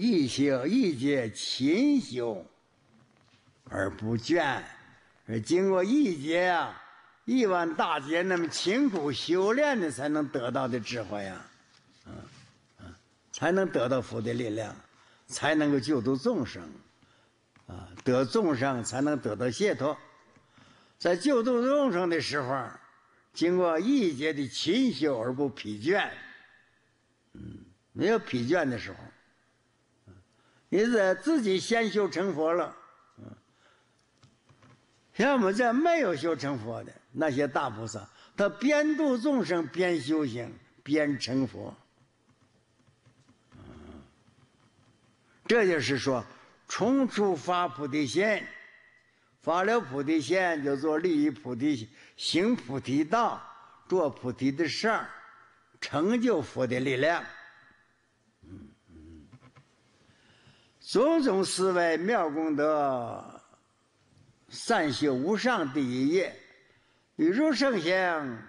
一修一节勤修，而不倦，而经过一劫啊，亿万大劫那么辛苦修炼的，才能得到的智慧呀，嗯嗯，才能得到佛的力量，才能够救度众生，啊，得众生才能得到解脱，在救度众生的时候，经过一劫的勤修而不疲倦，嗯，没有疲倦的时候。你是自己先修成佛了，像我们这没有修成佛的那些大菩萨，他边度众生边修行边成佛，这就是说，重出发菩提心，发了菩提心，就做利益菩提，行菩提道，做菩提的事儿，成就佛的力量。种种思维妙功德，善修无上第一业。比如圣贤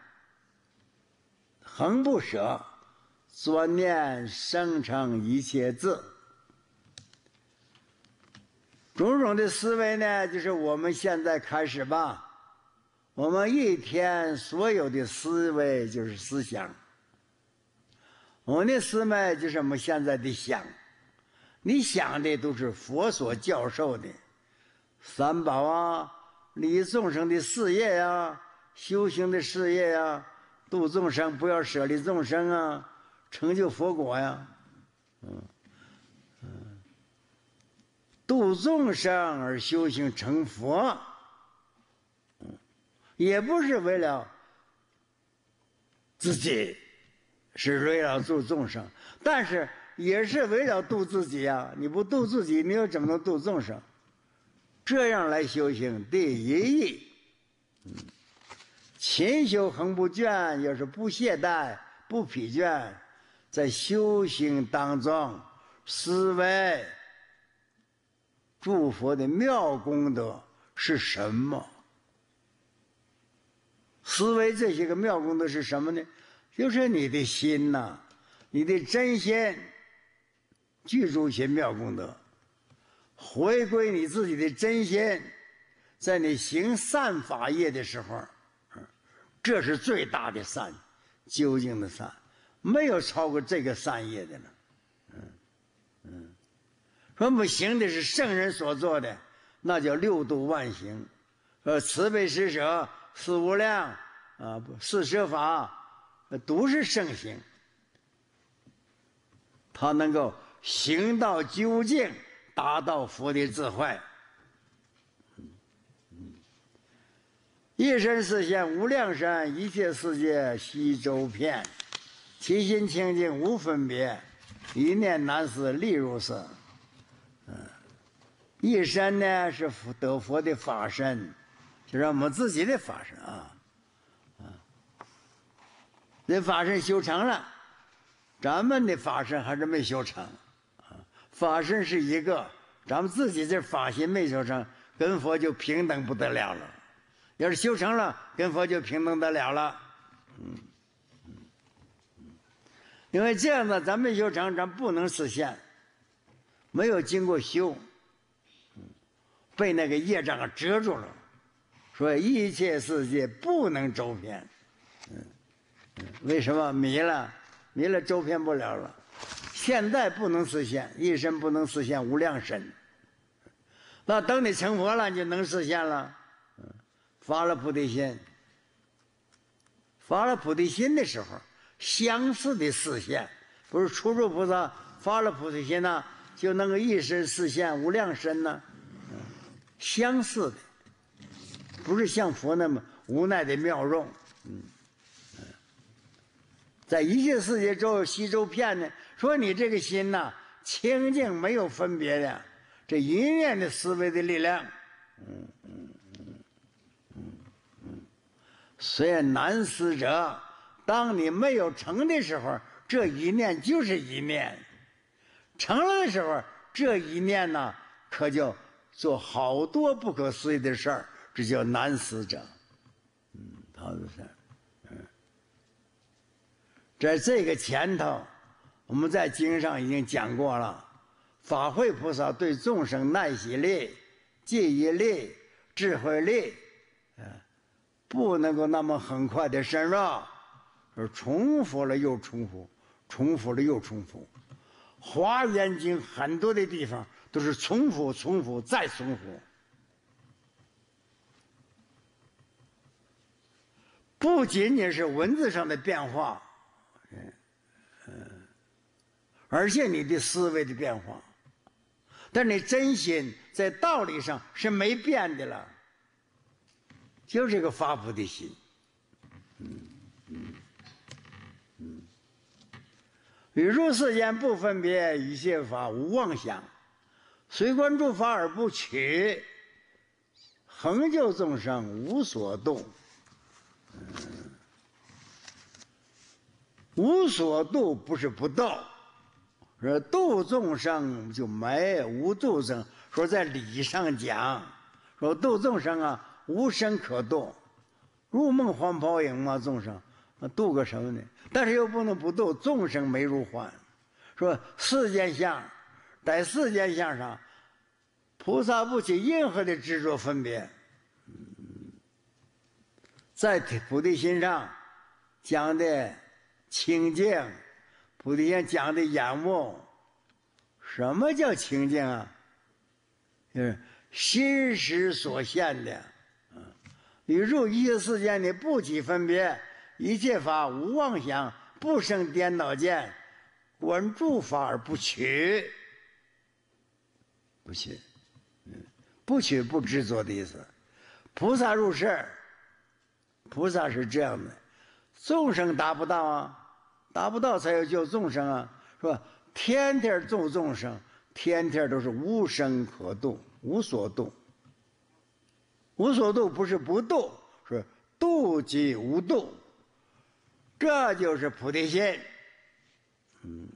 恒不舍，专念生成一切字。种种的思维呢，就是我们现在开始吧。我们一天所有的思维就是思想。我们的思维就是我们现在的想。你想的都是佛所教授的三宝啊，利益众生的事业啊，修行的事业啊，度众生，不要舍利众生啊，成就佛果呀，嗯嗯，度众生而修行成佛，嗯，也不是为了自己，是为了度众生，但是。也是为了度自己呀！你不度自己，你又怎么能度众生？这样来修行，第一勤修恒不倦，要是不懈怠、不疲倦。在修行当中，思维诸佛的妙功德是什么？思维这些个妙功德是什么呢？就是你的心呐，你的真心。具足玄妙功德，回归你自己的真心，在你行善法业的时候，嗯，这是最大的善，究竟的善，没有超过这个善业的了，嗯嗯，说不行的是圣人所做的，那叫六度万行，呃，慈悲施舍、四无量啊、四摄法，都是圣行，他能够。行到究竟，达到佛的智慧。一身是线无量山，一切世界悉周遍。其心清净无分别，一念难思力如是。嗯，一身呢是得佛的法身，就是我们自己的法身啊。啊，这法身修成了，咱们的法身还是没修成。法身是一个，咱们自己这法心没修成，跟佛就平等不得了了。要是修成了，跟佛就平等得了了。嗯，因为这样子，咱没修成，咱不能实现，没有经过修，被那个业障遮住了，所以一切世界不能周遍。嗯，为什么？迷了，迷了，周遍不了了。现在不能实现，一身不能实现无量身。那等你成佛了，你就能实现了。发了菩提心，发了菩提心的时候，相似的实现，不是初入菩萨发了菩提心呢，就那个一身实现无量身呢？相似的，不是像佛那么无奈的妙用。嗯，嗯，在一切世界中，西周遍呢。说你这个心呐，清净没有分别的，这一念的思维的力量，嗯嗯嗯嗯嗯，所以难思者，当你没有成的时候，这一念就是一念；成了的时候，这一念呢，可就做好多不可思议的事儿，这叫难思者。嗯，唐子生，嗯，在这个前头。我们在经上已经讲过了，法会菩萨对众生耐心力、记忆力、智慧力，嗯，不能够那么很快的深入，而重复了又重复，重复了又重复，《华严经》很多的地方都是重复、重复再重复，不仅仅是文字上的变化。而且你的思维的变化，但你真心在道理上是没变的了，就是一个发菩的心。嗯嗯嗯。与诸世间不分别一切法无妄想，随观诸法而不取，恒救众生无所度。无所度不是不道，说度众生就没无众生，说在理上讲，说度众生啊，无身可度，入梦幻泡影嘛，众生，度个什么呢？但是又不能不度众生，没入幻，说世间相，在世间相上，菩萨不起任何的执着分别，在菩提心上讲的清净。菩提心讲的眼目，什么叫清净啊？就是心识所现的。嗯，宇宙一切世间，你不起分别，一切法无妄想，不生颠倒见，观诸法而不取，不取，嗯，不取不执着的意思。菩萨入世，菩萨是这样的，众生达不到啊。达不到才要救众生啊，是吧？天天救众生，天天都是无生可度，无所度。无所度不是不动，是度即无度，这就是菩提心。嗯。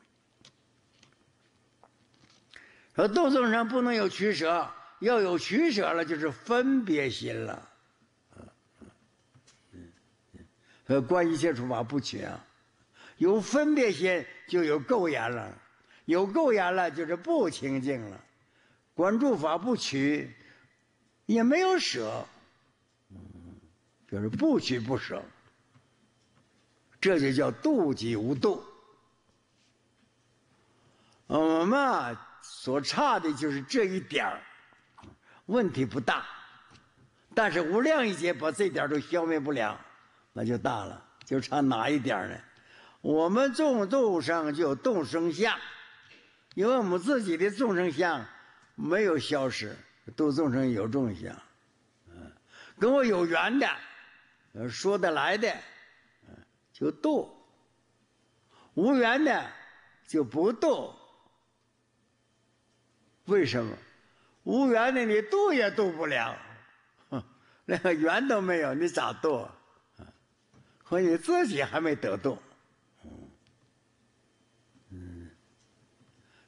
说度众生不能有取舍，要有取舍了就是分别心了。嗯嗯嗯嗯。观一切诸法不取啊。有分别心就有垢染了，有垢染了就是不清净了。观住法不取，也没有舍，就是不取不舍，这就叫度己无度。我们所差的就是这一点问题不大。但是无量一劫把这点都消灭不了，那就大了。就差哪一点呢？我们种豆上就动生相，因为我们自己的众生相没有消失，度众生有众相，嗯，跟我有缘的，说得来的，嗯，就度。无缘的就不度。为什么？无缘的你度也度不了，连个缘都没有，你咋度？和你自己还没得度。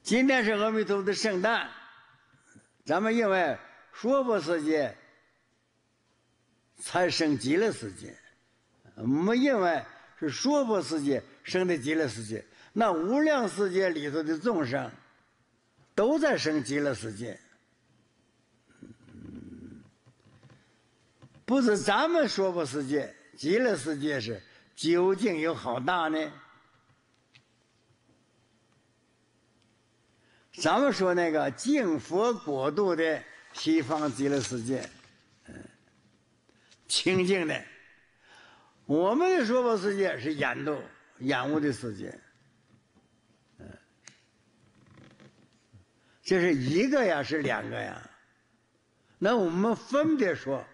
今天是阿弥陀的圣诞，咱们因为娑婆世界才生极乐世界，我们认为是娑婆世界生的极乐世界，那无量世界里头的众生，都在生极乐世界，不是咱们说不世界，极乐世界是究竟有好大呢？咱们说那个净佛国度的西方极乐世界，嗯，清净的。我们的娑婆世界是眼度、眼污的世界，嗯，这是一个呀，是两个呀。那我们分别说，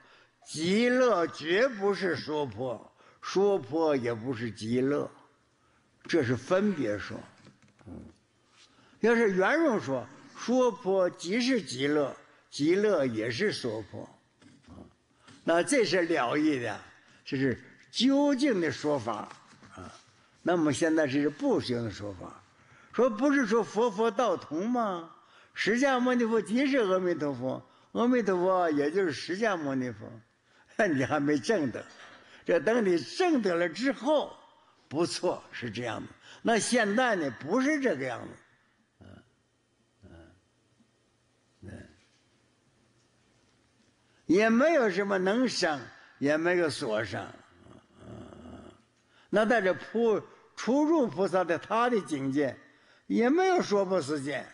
极乐绝不是娑婆，娑婆也不是极乐，这是分别说。要是圆融说，娑婆即是极乐，极乐也是娑婆，啊，那这是了义的，这是究竟的说法，啊，那么现在这是不行的说法，说不是说佛佛道同吗？释迦牟尼佛即是阿弥陀佛，阿弥陀佛也就是释迦牟尼佛，那 [laughs] 你还没证得，这等你证得了之后，不错是这样的。那现在呢，不是这个样子。也没有什么能生，也没有所生。那在这菩出入菩萨的他的境界，也没有说不是见。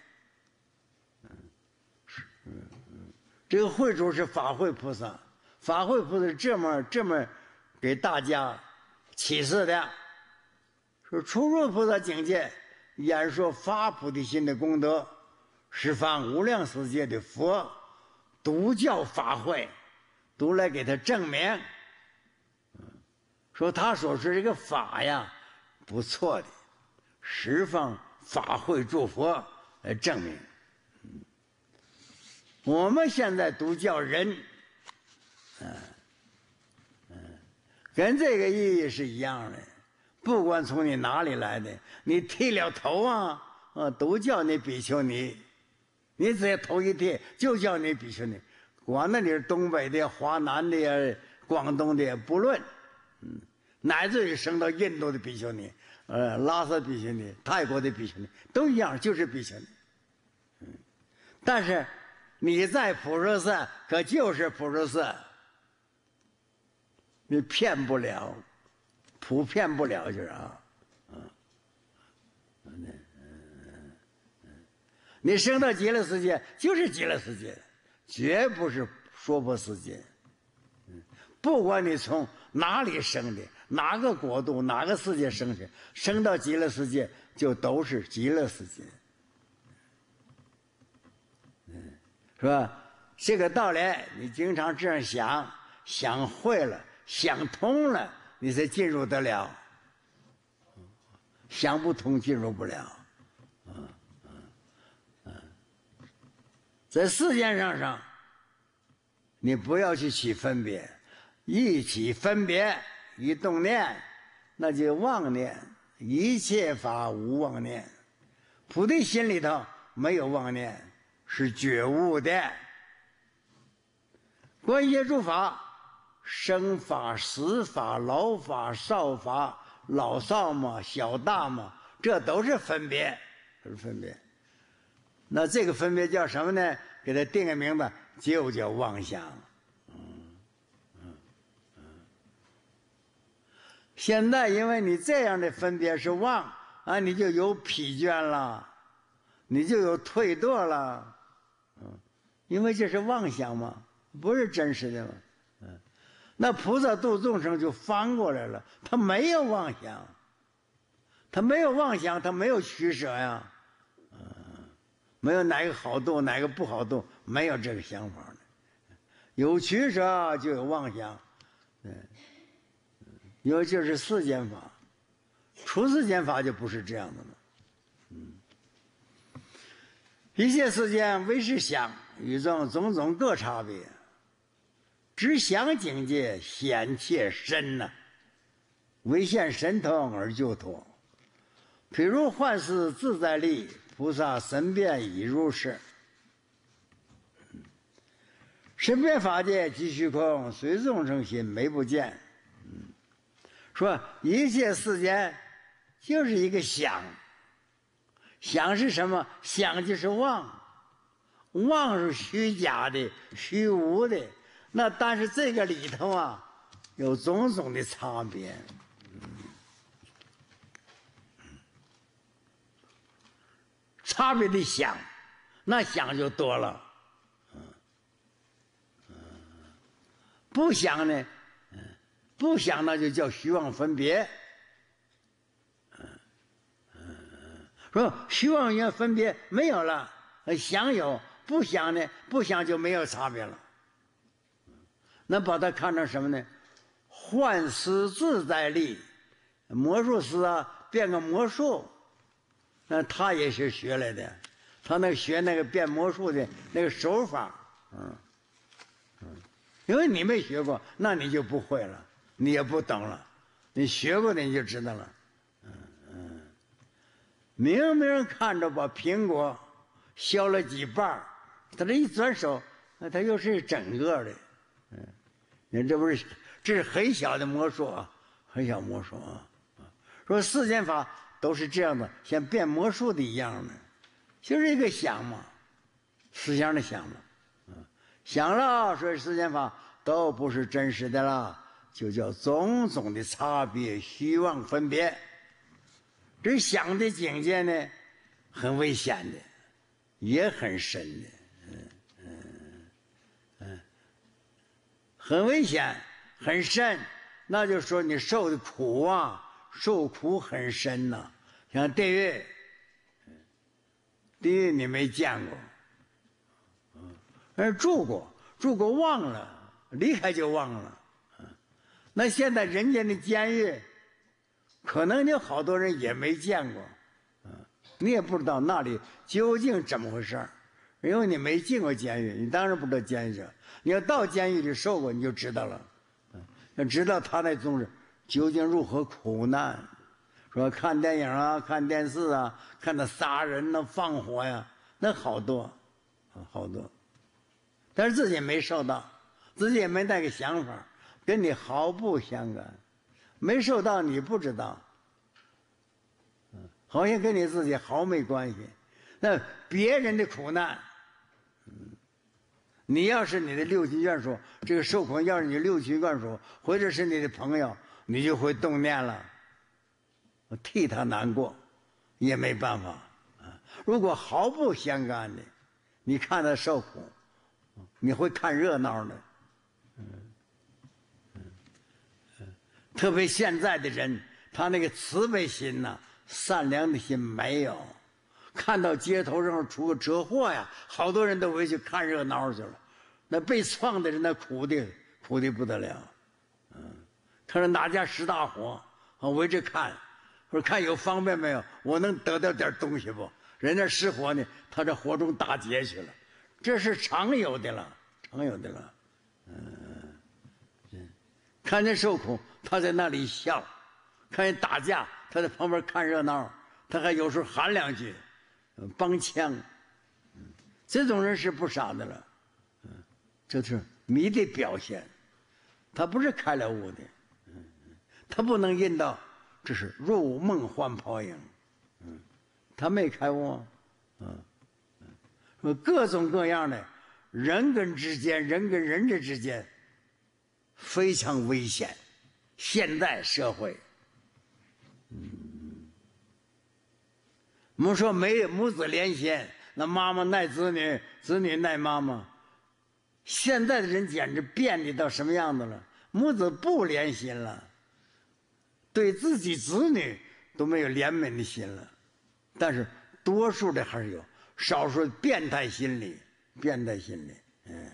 这个慧主是法会菩萨，法会菩萨这么这么给大家启示的，说出入菩萨境界，演说法普的心的功德，是发无量世界的佛。都叫法会，都来给他证明，说他所说这个法呀，不错的，十方法会诸佛来证明，我们现在都叫人，嗯，嗯，跟这个意义是一样的，不管从你哪里来的，你剃了头啊，啊，都叫你比丘尼。你只要头一天就叫你比丘尼，管那你是东北的、华南的、广东的，不论，嗯，乃至于升到印度的比丘尼，呃，拉萨比丘尼、泰国的比丘尼，都一样，就是比丘尼。嗯，但是你在普陀寺，可就是普陀寺，你骗不了，普骗不了，就是啊！你生到极乐世界，就是极乐世界，绝不是娑婆世界。嗯，不管你从哪里生的，哪个国度、哪个世界生的，生到极乐世界就都是极乐世界。嗯，是吧？这个道理，你经常这样想，想会了，想通了，你才进入得了；想不通，进入不了。在世间上上，你不要去起分别，一起分别，一动念，那就妄念。一切法无妄念，菩提心里头没有妄念，是觉悟的。观音切诸法生法、死法、老法、少法、老少嘛、小大嘛，这都是分别，都是分别。那这个分别叫什么呢？给它定个名字，就叫妄想。嗯，嗯，嗯。现在因为你这样的分别是妄啊，你就有疲倦了，你就有退堕了，嗯，因为这是妄想嘛，不是真实的嘛，嗯。那菩萨度众生就翻过来了，他没有妄想，他没有妄想，他没有取舍呀。没有哪个好度，哪个不好度，没有这个想法的。有取舍就有妄想，嗯，尤其是四间法，除四间法就不是这样的了，嗯。一切世间唯是想，与众种种各差别。只想境界显切深呐，唯现神通而救脱。譬如幻似自在力。菩萨身边已入世。身边法界即虚空，随众生心眉不见。说一切世间就是一个想，想是什么？想就是妄，妄是虚假的、虚无的。那但是这个里头啊，有种种的差别。差别的想，那想就多了，嗯不想呢，不想那就叫虚妄分别，说虚妄要分别没有了，想有不想呢？不想就没有差别了，那把它看成什么呢？幻思自在力，魔术师啊，变个魔术。那他也是学来的，他那个学那个变魔术的那个手法，嗯嗯，因为你没学过，那你就不会了，你也不懂了，你学过的你就知道了，嗯嗯，明明看着把苹果削了几半儿，他这一转手，那他又是整个的，嗯，你这不是这是很小的魔术啊，很小魔术啊，说四件法。都是这样的，像变魔术的一样的，就是一个想嘛，思想的想嘛，嗯，想了所以世间法都不是真实的了，就叫种种的差别虚妄分别。这想的境界呢，很危险的，也很深的，嗯嗯嗯，很危险，很深，那就说你受的苦啊。受苦很深呐，像地狱，地狱你没见过，嗯，人住过，住过忘了，离开就忘了，嗯，那现在人家的监狱，可能有好多人也没见过，嗯，你也不知道那里究竟怎么回事儿，因为你没进过监狱，你当然不知道监狱你要到监狱里受过，你就知道了，嗯，知道他那宗旨。究竟如何苦难？说看电影啊，看电视啊，看到杀人那放火呀，那好多，好多。但是自己没受到，自己也没那个想法，跟你毫不相干，没受到你不知道，好像跟你自己毫没关系。那别人的苦难，你要是你的六亲眷属，这个受苦要是你六亲眷属，或者是你的朋友。你就会动念了，替他难过，也没办法啊。如果毫不相干的，你看他受苦，你会看热闹的，嗯，嗯，嗯。特别现在的人，他那个慈悲心呐，善良的心没有。看到街头上出个车祸呀，好多人都回去看热闹去了。那被撞的人，那苦的苦的不得了。他说哪家失大火，我围着看，说看有方便没有，我能得到点东西不？人家失火呢，他这火中打劫去了，这是常有的了，常有的了。嗯嗯，看见受苦，他在那里笑；看见打架，他在旁边看热闹，他还有时候喊两句，帮腔。这种人是不傻的了，嗯，这是迷的表现，他不是开了悟的。他不能印到，这是入梦幻泡影，嗯，他没开悟，嗯，说各种各样的人跟之间，人跟人之间，非常危险，现代社会，嗯，我们说没母子连心，那妈妈爱子女，子女爱妈妈，现在的人简直变得到什么样子了？母子不连心了。对自己子女都没有怜悯的心了，但是多数的还是有，少数变态心理，变态心理。嗯，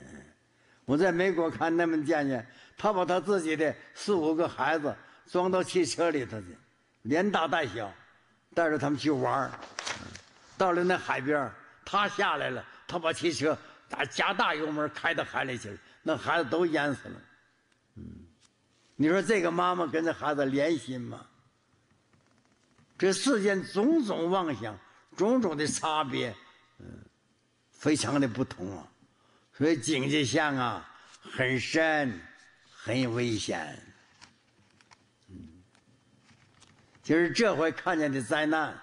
我在美国看那么电见，他把他自己的四五个孩子装到汽车里头去，连大带小，带着他们去玩儿，到了那海边，他下来了，他把汽车打加大油门开到海里去了，那孩子都淹死了。你说这个妈妈跟这孩子连心吗？这世间种种妄想，种种的差别，嗯，非常的不同啊。所以井界相啊，很深，很危险。嗯，就是这回看见的灾难，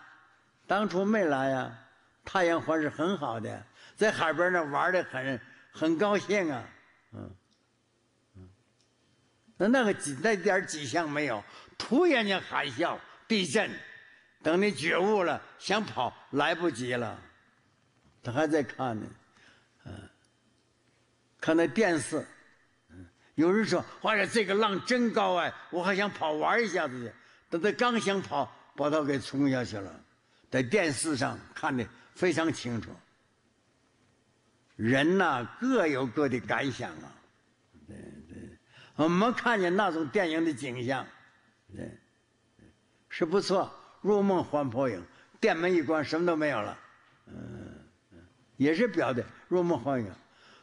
当初没来呀，太阳还是很好的，在海边那玩的很，很高兴啊。那那个几那点儿象没有，突然间喊叫，地震，等你觉悟了，想跑来不及了。他还在看呢，嗯，看那电视，嗯，有人说：“哇呀，这个浪真高啊！”我还想跑玩一下子去，等他刚想跑，把他给冲下去了，在电视上看的非常清楚。人呐，各有各的感想啊。我没看见那种电影的景象，嗯，是不错，入梦幻泡影，店门一关，什么都没有了，嗯也是表的入梦幻影，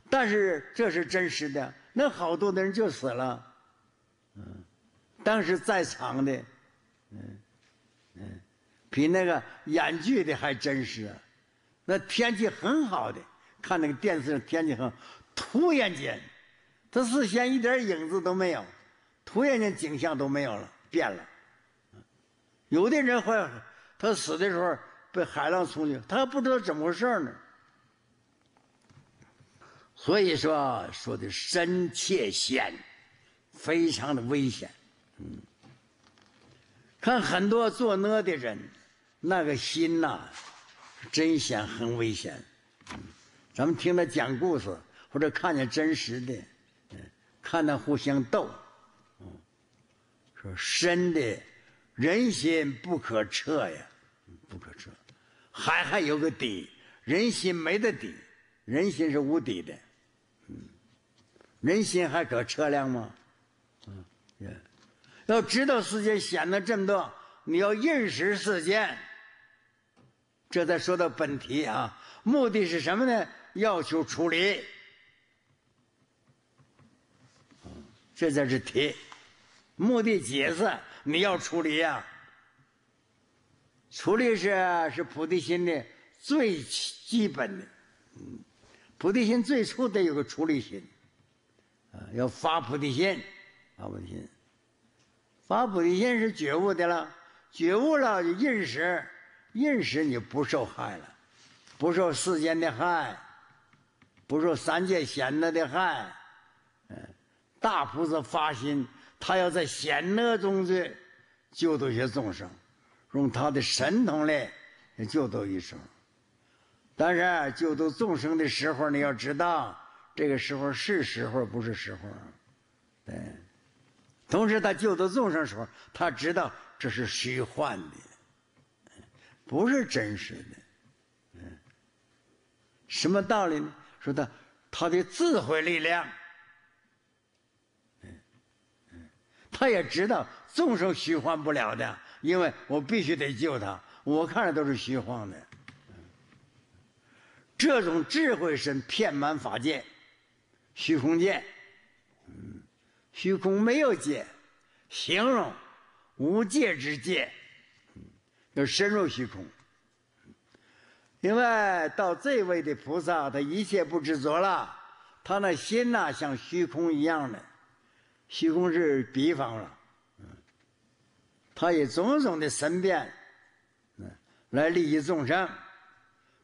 但是这是真实的，那好多的人就死了，嗯，当时在场的，嗯嗯，比那个演剧的还真实，那天气很好的，看那个电视上天气很，突然间。他事先一点影子都没有，突然间景象都没有了，变了。有的人会，他死的时候被海浪冲去，他还不知道怎么回事呢。所以说，说的深切险，非常的危险。嗯，看很多做呢的人，那个心呐，真险，很危险。咱们听他讲故事，或者看见真实的。看那互相斗，嗯，说深的，人心不可测呀，不可测，还还有个底，人心没得底，人心是无底的，嗯，人心还可测量吗？嗯，要知道世间显得这么多，你要认识世间。这才说到本题啊，目的是什么呢？要求处理。这才是提，目的解释你要处理呀，处理是是菩提心的最基本的，嗯，菩提心最初得有个处理心，啊，要发菩提心，发菩提心发菩提心是觉悟的了，觉悟了就认识，认识你不受害了，不受世间的害，不受三界闲恶的害。大菩萨发心，他要在险恶中的救度一些众生，用他的神通来救度一生。当然，救度众生的时候，你要知道，这个时候是时候，不是时候。对，同时他救度众生时候，他知道这是虚幻的，不是真实的。嗯，什么道理呢？说他他的智慧力量。他也知道众生虚幻不了的，因为我必须得救他。我看着都是虚幻的，这种智慧身遍满法界，虚空界，虚空没有界，形容无界之界，要深入虚空。另外，到这位的菩萨，他一切不执着了，他那心呐，像虚空一样的。虚空是比方了，嗯，他以种种的身变，嗯，来利益众生。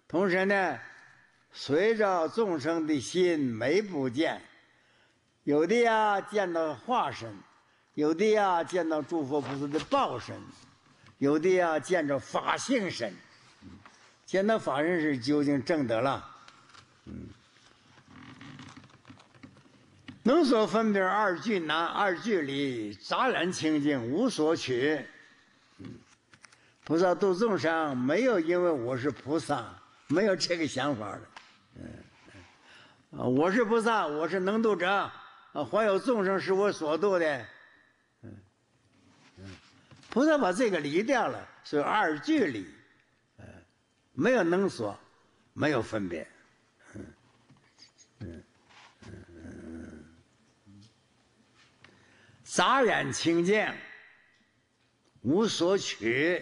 同时呢，随着众生的心没不见，有的呀见到化身，有的呀见到诸佛菩萨的报身，有的呀见着法性身，见到法身是究竟正德了，嗯。能所分别二俱难，二俱离，杂染清净无所取。嗯，菩萨度众生没有因为我是菩萨，没有这个想法的。嗯嗯，啊，我是菩萨，我是能度者，啊，怀有众生是我所度的。嗯嗯，菩萨把这个离掉了，所以二俱离。嗯，没有能所，没有分别。杂眼清净，无所取，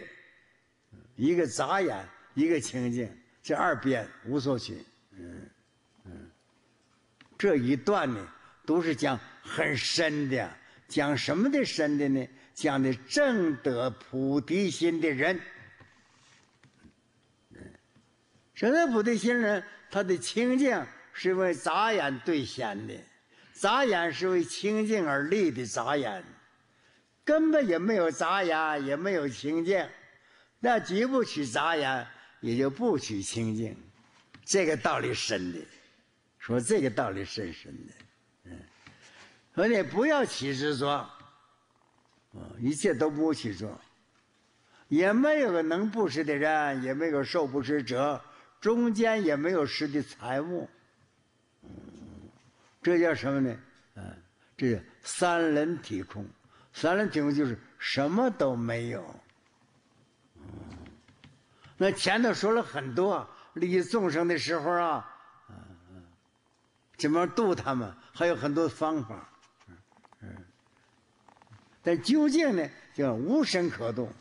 一个杂眼，一个清净，这二边无所取。嗯嗯，这一段呢，都是讲很深的，讲什么的深的呢？讲的正得菩提心的人，正得菩提心人，他的清净是为杂眼兑现的。眨眼是为清净而立的眨眼，根本也没有眨眼，也没有清净，那即不取眨眼，也就不取清净，这个道理深的，说这个道理深深的，嗯，所你不要起执着，啊，一切都不起着，也没有能不施的人，也没有受不施者，中间也没有执的财物。这叫什么呢？嗯，这叫三轮体空。三轮体空就是什么都没有。那前头说了很多利益众生的时候啊，嗯嗯，怎么度他们？还有很多方法。嗯嗯。但究竟呢，叫无神可度。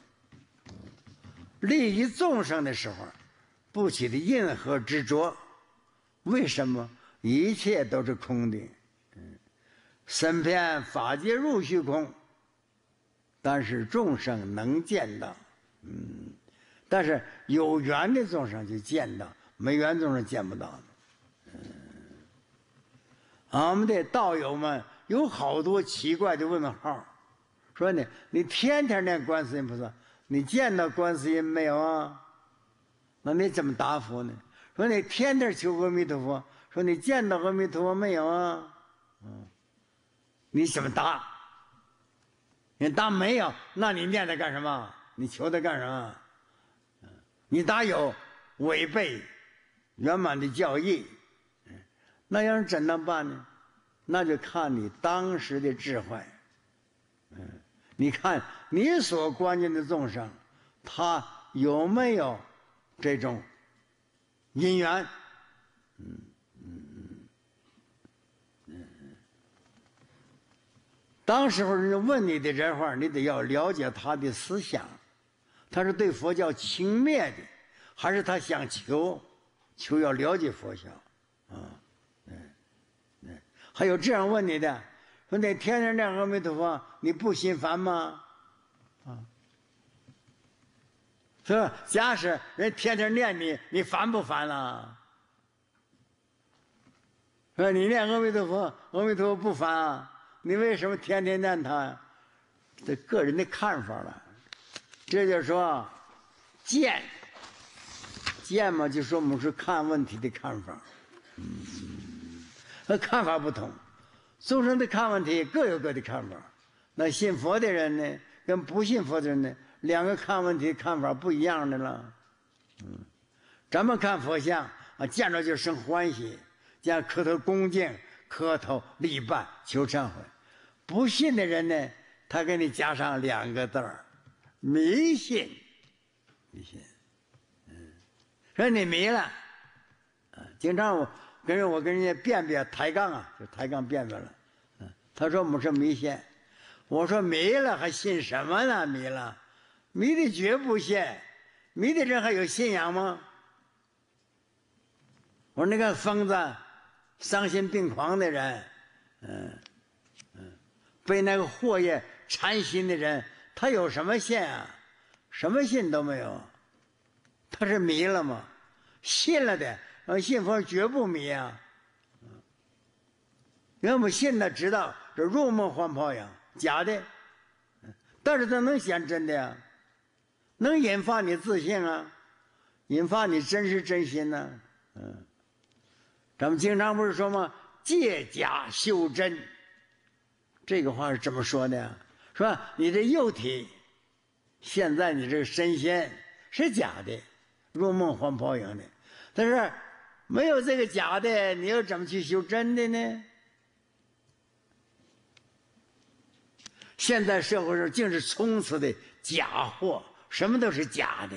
利益众生的时候，不起的任何执着。为什么？一切都是空的，嗯，身遍法界入虚空，但是众生能见到，嗯，但是有缘的众生就见到，没缘众生见不到的，嗯。俺们的道友们有好多奇怪的问号，说你你天天念观世音菩萨，你见到观世音没有啊？那你怎么答复呢？说你天天求阿弥陀佛。说你见到阿弥陀佛没有啊？嗯，你怎么答？你答没有，那你念它干什么？你求它干什么？你答有，违背圆满的教义，那要怎么办呢？那就看你当时的智慧，嗯，你看你所关念的众生，他有没有这种因缘，嗯。当时候人家问你的这话，你得要了解他的思想，他是对佛教轻蔑的，还是他想求，求要了解佛教，啊，嗯，嗯。还有这样问你的，说那天天念阿弥陀佛，你不心烦吗？啊，是吧？假使人天天念你，你烦不烦啦？说你念阿弥陀佛，阿弥陀佛不烦啊？你为什么天天念他？的个人的看法了，这就是说，见，见嘛，就说我们是看问题的看法，那看法不同，众生的看问题各有各的看法。那信佛的人呢，跟不信佛的人呢，两个看问题看法不一样的了。嗯，咱们看佛像啊，见着就生欢喜，见磕头恭敬。磕头立拜求忏悔，不信的人呢，他给你加上两个字儿，迷信，迷信，嗯，说你迷了，啊，经常我跟人我跟人家辩辩抬杠啊，就抬杠辩辩了，嗯，他说我们是迷信，我说迷了还信什么呢？迷了，迷的绝不信，迷的人还有信仰吗？我说那个疯子。丧心病狂的人，嗯，嗯，被那个祸业缠心的人，他有什么信啊？什么信都没有，他是迷了吗？信了的，信佛绝不迷啊。要不信他知道这入梦幻泡影，假的，但是他能显真的呀，能引发你自信啊，引发你真实真心呢，嗯。咱们经常不是说吗？借假修真，这个话是怎么说的？说你这肉体，现在你这个神仙是假的，入梦换泡影的。但是没有这个假的，你又怎么去修真的呢？现在社会上尽是充斥的假货，什么都是假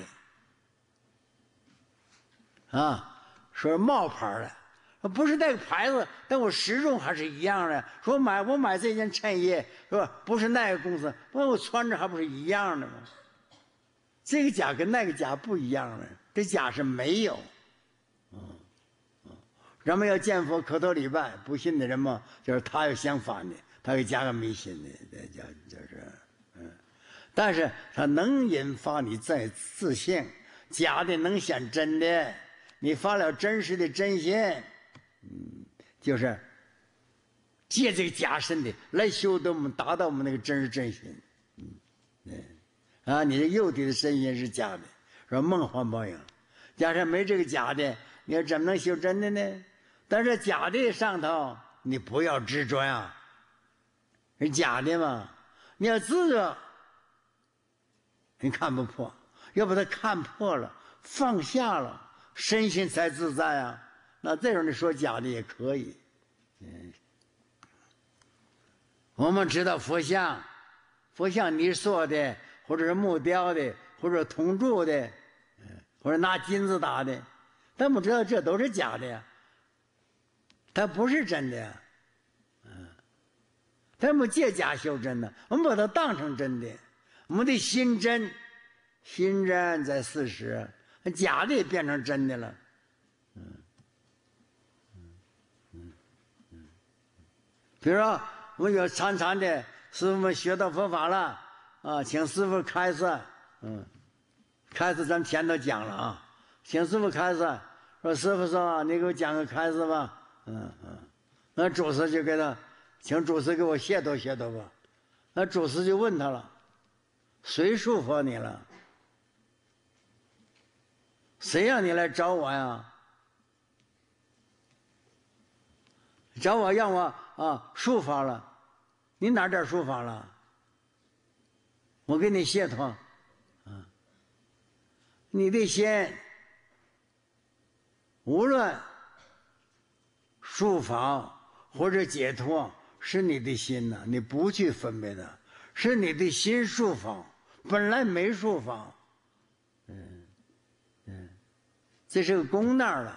的，啊，说冒牌的。了。不是那个牌子，但我始终还是一样的。说买我买这件衬衣，是吧？不是那个公司，那我穿着还不是一样的吗？这个假跟那个假不一样了。这假是没有，嗯嗯。人们要见佛磕头礼拜，不信的人嘛，就是他要相反的，他给加个迷信的，这叫就是嗯。但是他能引发你在自信，假的能显真的，你发了真实的真心。嗯，就是借这个假身的来修得我们达到我们那个真实真心。嗯嗯，啊，你的肉体的身心是假的，说梦幻泡影，假设没这个假的，你要怎么能修真的呢？但是假的上头，你不要执着呀，是假的嘛，你要自着，你看不破，要把它看破了，放下了，身心才自在啊。那这种你说假的也可以，嗯。我们知道佛像，佛像你说的，或者是木雕的，或者铜铸的，嗯，或者拿金子打的，但我们知道这都是假的呀。它不是真的呀，嗯。他们借假修真呢，我们把它当成真的，我们的心真，心真在四十，假的也变成真的了。比如说，我们有参禅的师傅们学到佛法了，啊，请师傅开示，嗯，开示咱前头讲了啊，请师傅开示，说师傅说你给我讲个开示吧，嗯嗯，那主持就给他，请主持给我谢道谢道吧，那主持就问他了，谁束缚你了？谁让你来找我呀？找我让我。啊，受法了，你哪点受法了？我给你解脱，啊，你的心，无论受法或者解脱，是你的心呐，你不去分别它，是你的心受法，本来没受法，嗯，嗯，这是个公那儿了，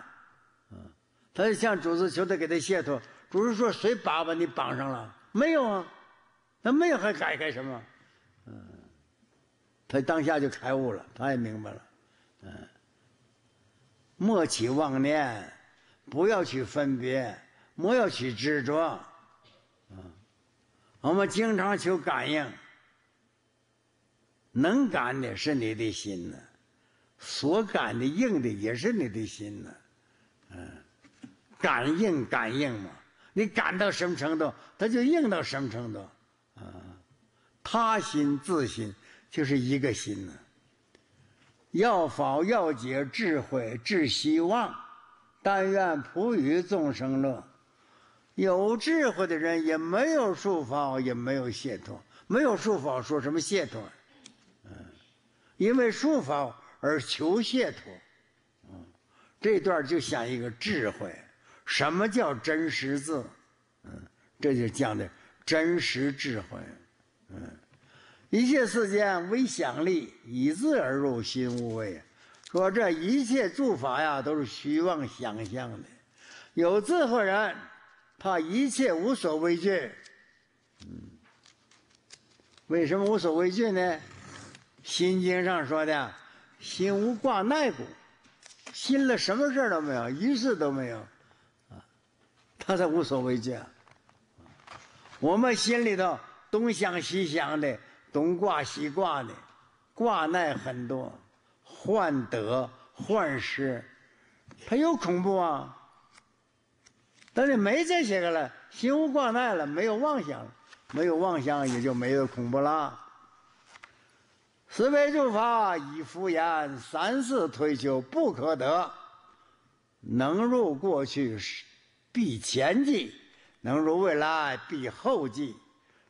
啊，他就向主子求，他给他解脱。不是说谁把把你绑上了？没有啊，那没有还改改什么？嗯，他当下就开悟了，他也明白了。嗯，莫起妄念，不要去分别，莫要去执着。嗯，我们经常求感应，能感的是你的心呢，所感的应的也是你的心呢。嗯，感应感应嘛。你感到什么程度，他就硬到什么程度，啊！他心自心就是一个心呢。要法要解智慧至希望，但愿普与众生乐。有智慧的人也没有术法，也没有解脱，没有术法说什么解脱？嗯，因为术法而求解脱，嗯，这段就像一个智慧。什么叫真实字？嗯，这就讲的，真实智慧。嗯，一切世间唯想力以字而入心无畏，说这一切诸法呀都是虚妄想象的。有智慧人，他一切无所畏惧。嗯，为什么无所畏惧呢？心经上说的，心无挂碍故，心了什么事儿都没有，一事都没有。他才无所畏惧。我们心里头东想西想的，东挂西挂的，挂碍很多，患得患失，他有恐怖啊。但是没这些个了，心无挂碍了，没有妄想了，没有妄想也就没有恐怖了。慈悲诸法以敷言，三世退休不可得，能入过去时。必前进，能入未来；必后进，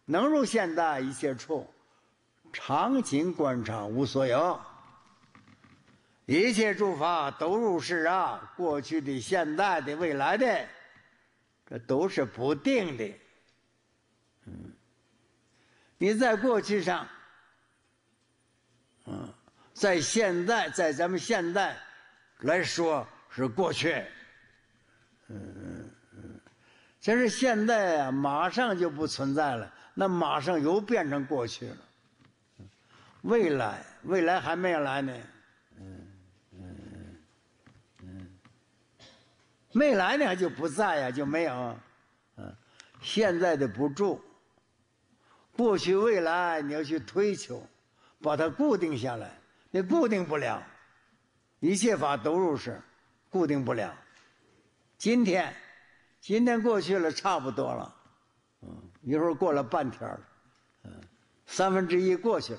能入现在一切处，常勤观察无所有。一切诸法都入世啊！过去的、现在的、未来的，这都是不定的。嗯，你在过去上，嗯，在现在，在咱们现在来说是过去，嗯。就是现在啊，马上就不存在了，那马上又变成过去了。未来，未来还没来呢，嗯嗯嗯，没来呢就不在呀，就没有。嗯，现在的不住，过去未来你要去推求，把它固定下来，你固定不了，一切法都如是，固定不了。今天。今天过去了，差不多了，嗯，一会儿过了半天了，嗯，三分之一过去了，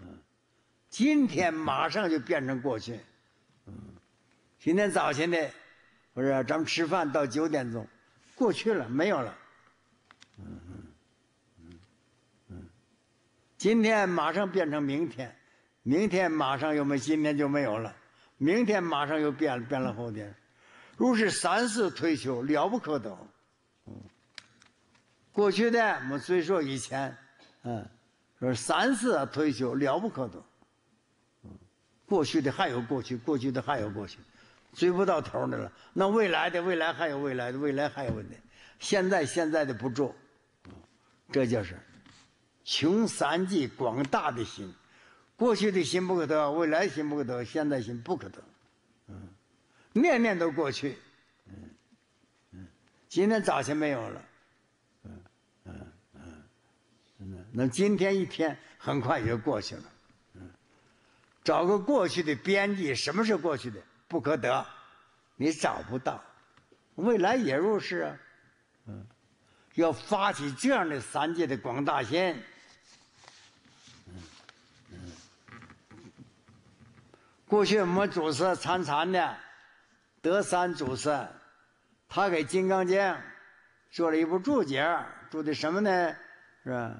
嗯，今天马上就变成过去，嗯，今天早晨的，不是咱们吃饭到九点钟，过去了没有了，嗯嗯嗯，今天马上变成明天，明天马上又没，今天就没有了，明天马上又变了，变了后天。如是三次退休了不可得，嗯，过去的我们虽说以前，嗯，说三次退休了不可得，嗯，过去的还有过去，过去的还有过去，追不到头的了。那未来的未来还有未来的，未来还有问题。现在现在的不做，这就是穷三季广大的心，过去的心不可得，未来心不可得，现在心不可得，嗯。面面都过去，嗯嗯，今天早晨没有了，嗯嗯嗯，那今天一天很快就过去了，嗯，找个过去的边际，什么是过去的不可得，你找不到，未来也如是，嗯，要发起这样的三界的广大心，过去我们主持参禅的。得三祖三，他给《金刚经》做了一部注解，注的什么呢？是吧？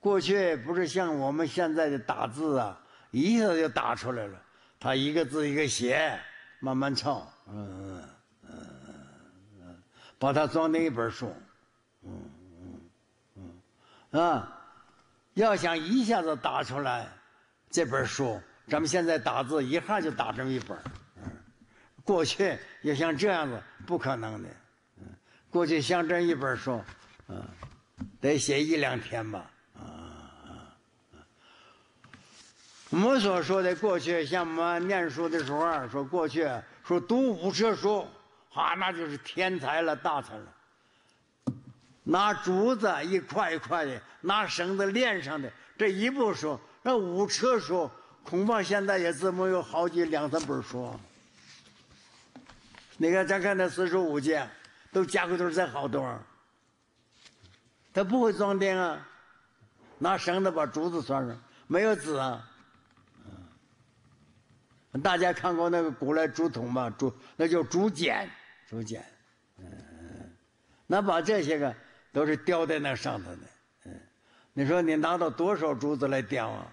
过去不是像我们现在的打字啊，一下子就打出来了。他一个字一个写，慢慢抄。嗯嗯嗯，把它装那一本书。嗯嗯嗯，啊，要想一下子打出来这本书，咱们现在打字一下就打这么一本过去要像这样子，不可能的。嗯，过去像这一本书，嗯，得写一两天吧。啊啊啊！我们所说的过去，像我们念书的时候，说过去说读五车书，哈，那就是天才了，大才了。拿竹子一块一块的，拿绳子连上的，这一部书，那五车书，恐怕现在也是没有好几两三本书。你看，咱看那四书五经，都加个堆才好多。他不会装钉啊，拿绳子把竹子拴上，没有纸啊。大家看过那个古来竹筒吧？竹那叫竹简，竹简。嗯，那把这些个都是雕在那上头的。嗯，你说你拿到多少竹子来雕啊？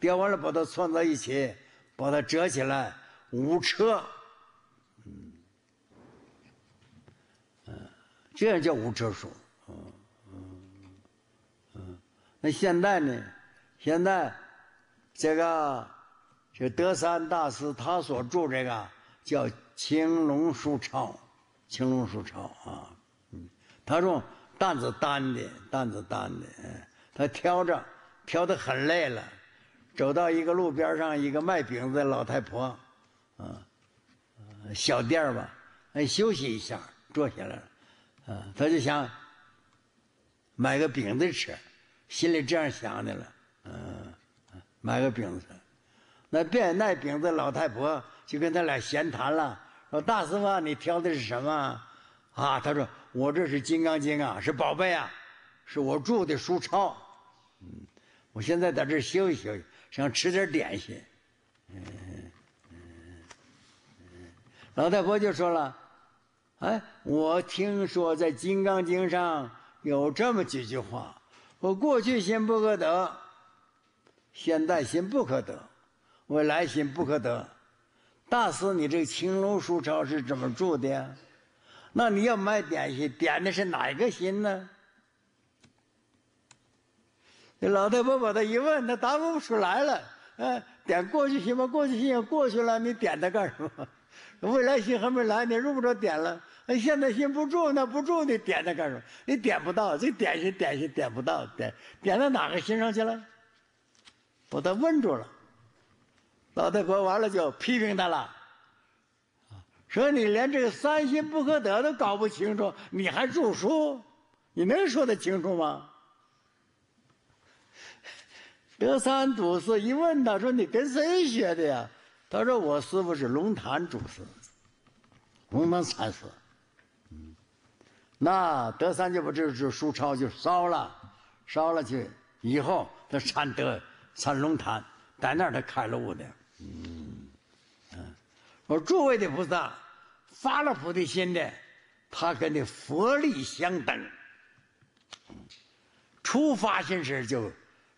雕完了把它串在一起，把它折起来，五车。这样叫无车书，嗯嗯嗯，那现在呢？现在这个这德山大师他所住这个叫《青龙书抄》，《青龙书抄》啊，嗯，他说担子担的，担子担的，他挑着挑的很累了，走到一个路边上，一个卖饼子的老太婆，啊，小店吧，哎，休息一下，坐下来了。嗯，他就想买个饼子吃，心里这样想的了。嗯，买个饼子，那卖那饼子老太婆就跟他俩闲谈了，说大师傅，你挑的是什么？啊，他说我这是金刚经啊，是宝贝啊，是我住的书钞。嗯，我现在在这休息休息，想吃点点心。嗯嗯嗯，老太婆就说了。哎，我听说在《金刚经》上有这么几句话：，我过去心不可得，现在心不可得，未来心不可得。大师，你这个青龙书超是怎么住的呀？那你要卖点心，点的是哪一个心呢？这老太婆把他一问，他答不出来了。嗯，点过去心吧，过去心也过去了，你点它干什么？未来心还没来，你用不着点了。那现在心不住，那不住你点它干什么？你点不到，这点心点心点不到，点点到哪个心上去了？把他问住了。老太婆完了就批评他了，说你连这个三心不可得都搞不清楚，你还著书？你能说得清楚吗？得三祖师一问他，说你跟谁学的呀？他说我师傅是龙潭祖师，龙潭禅师。那德三就把这这书抄就烧了，烧了去以后，他产德产龙潭，在那儿他开了悟的。嗯，嗯，我诸位的菩萨发了菩提心的，他跟那佛力相等，初发心时就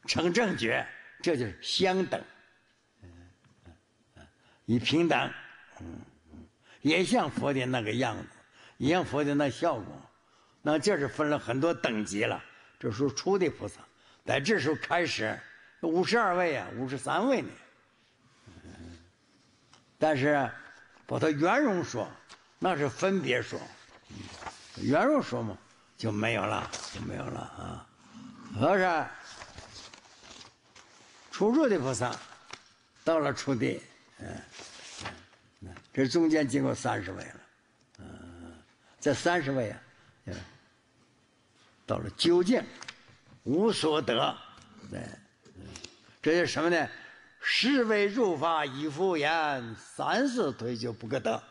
成正觉，这就是相等，嗯嗯嗯，平等，嗯嗯，也像佛的那个样子，也像佛的那效果。那就是分了很多等级了，这时候初地菩萨，在这时候开始，五十二位啊，五十三位呢。但是把它圆融说，那是分别说，圆融说嘛就没有了，就没有了啊。和是初入的菩萨到了初地，嗯，这中间经过三十位了，嗯，这三十位啊，嗯。到了究竟无所得，对，这叫什么呢？是为入法以复言，三四推就不可得。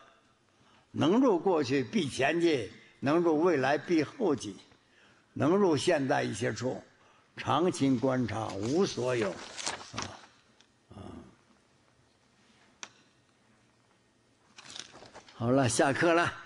能入过去必前进，能入未来必后进，能入现在一些处，常勤观察无所有。啊啊，好了，下课了。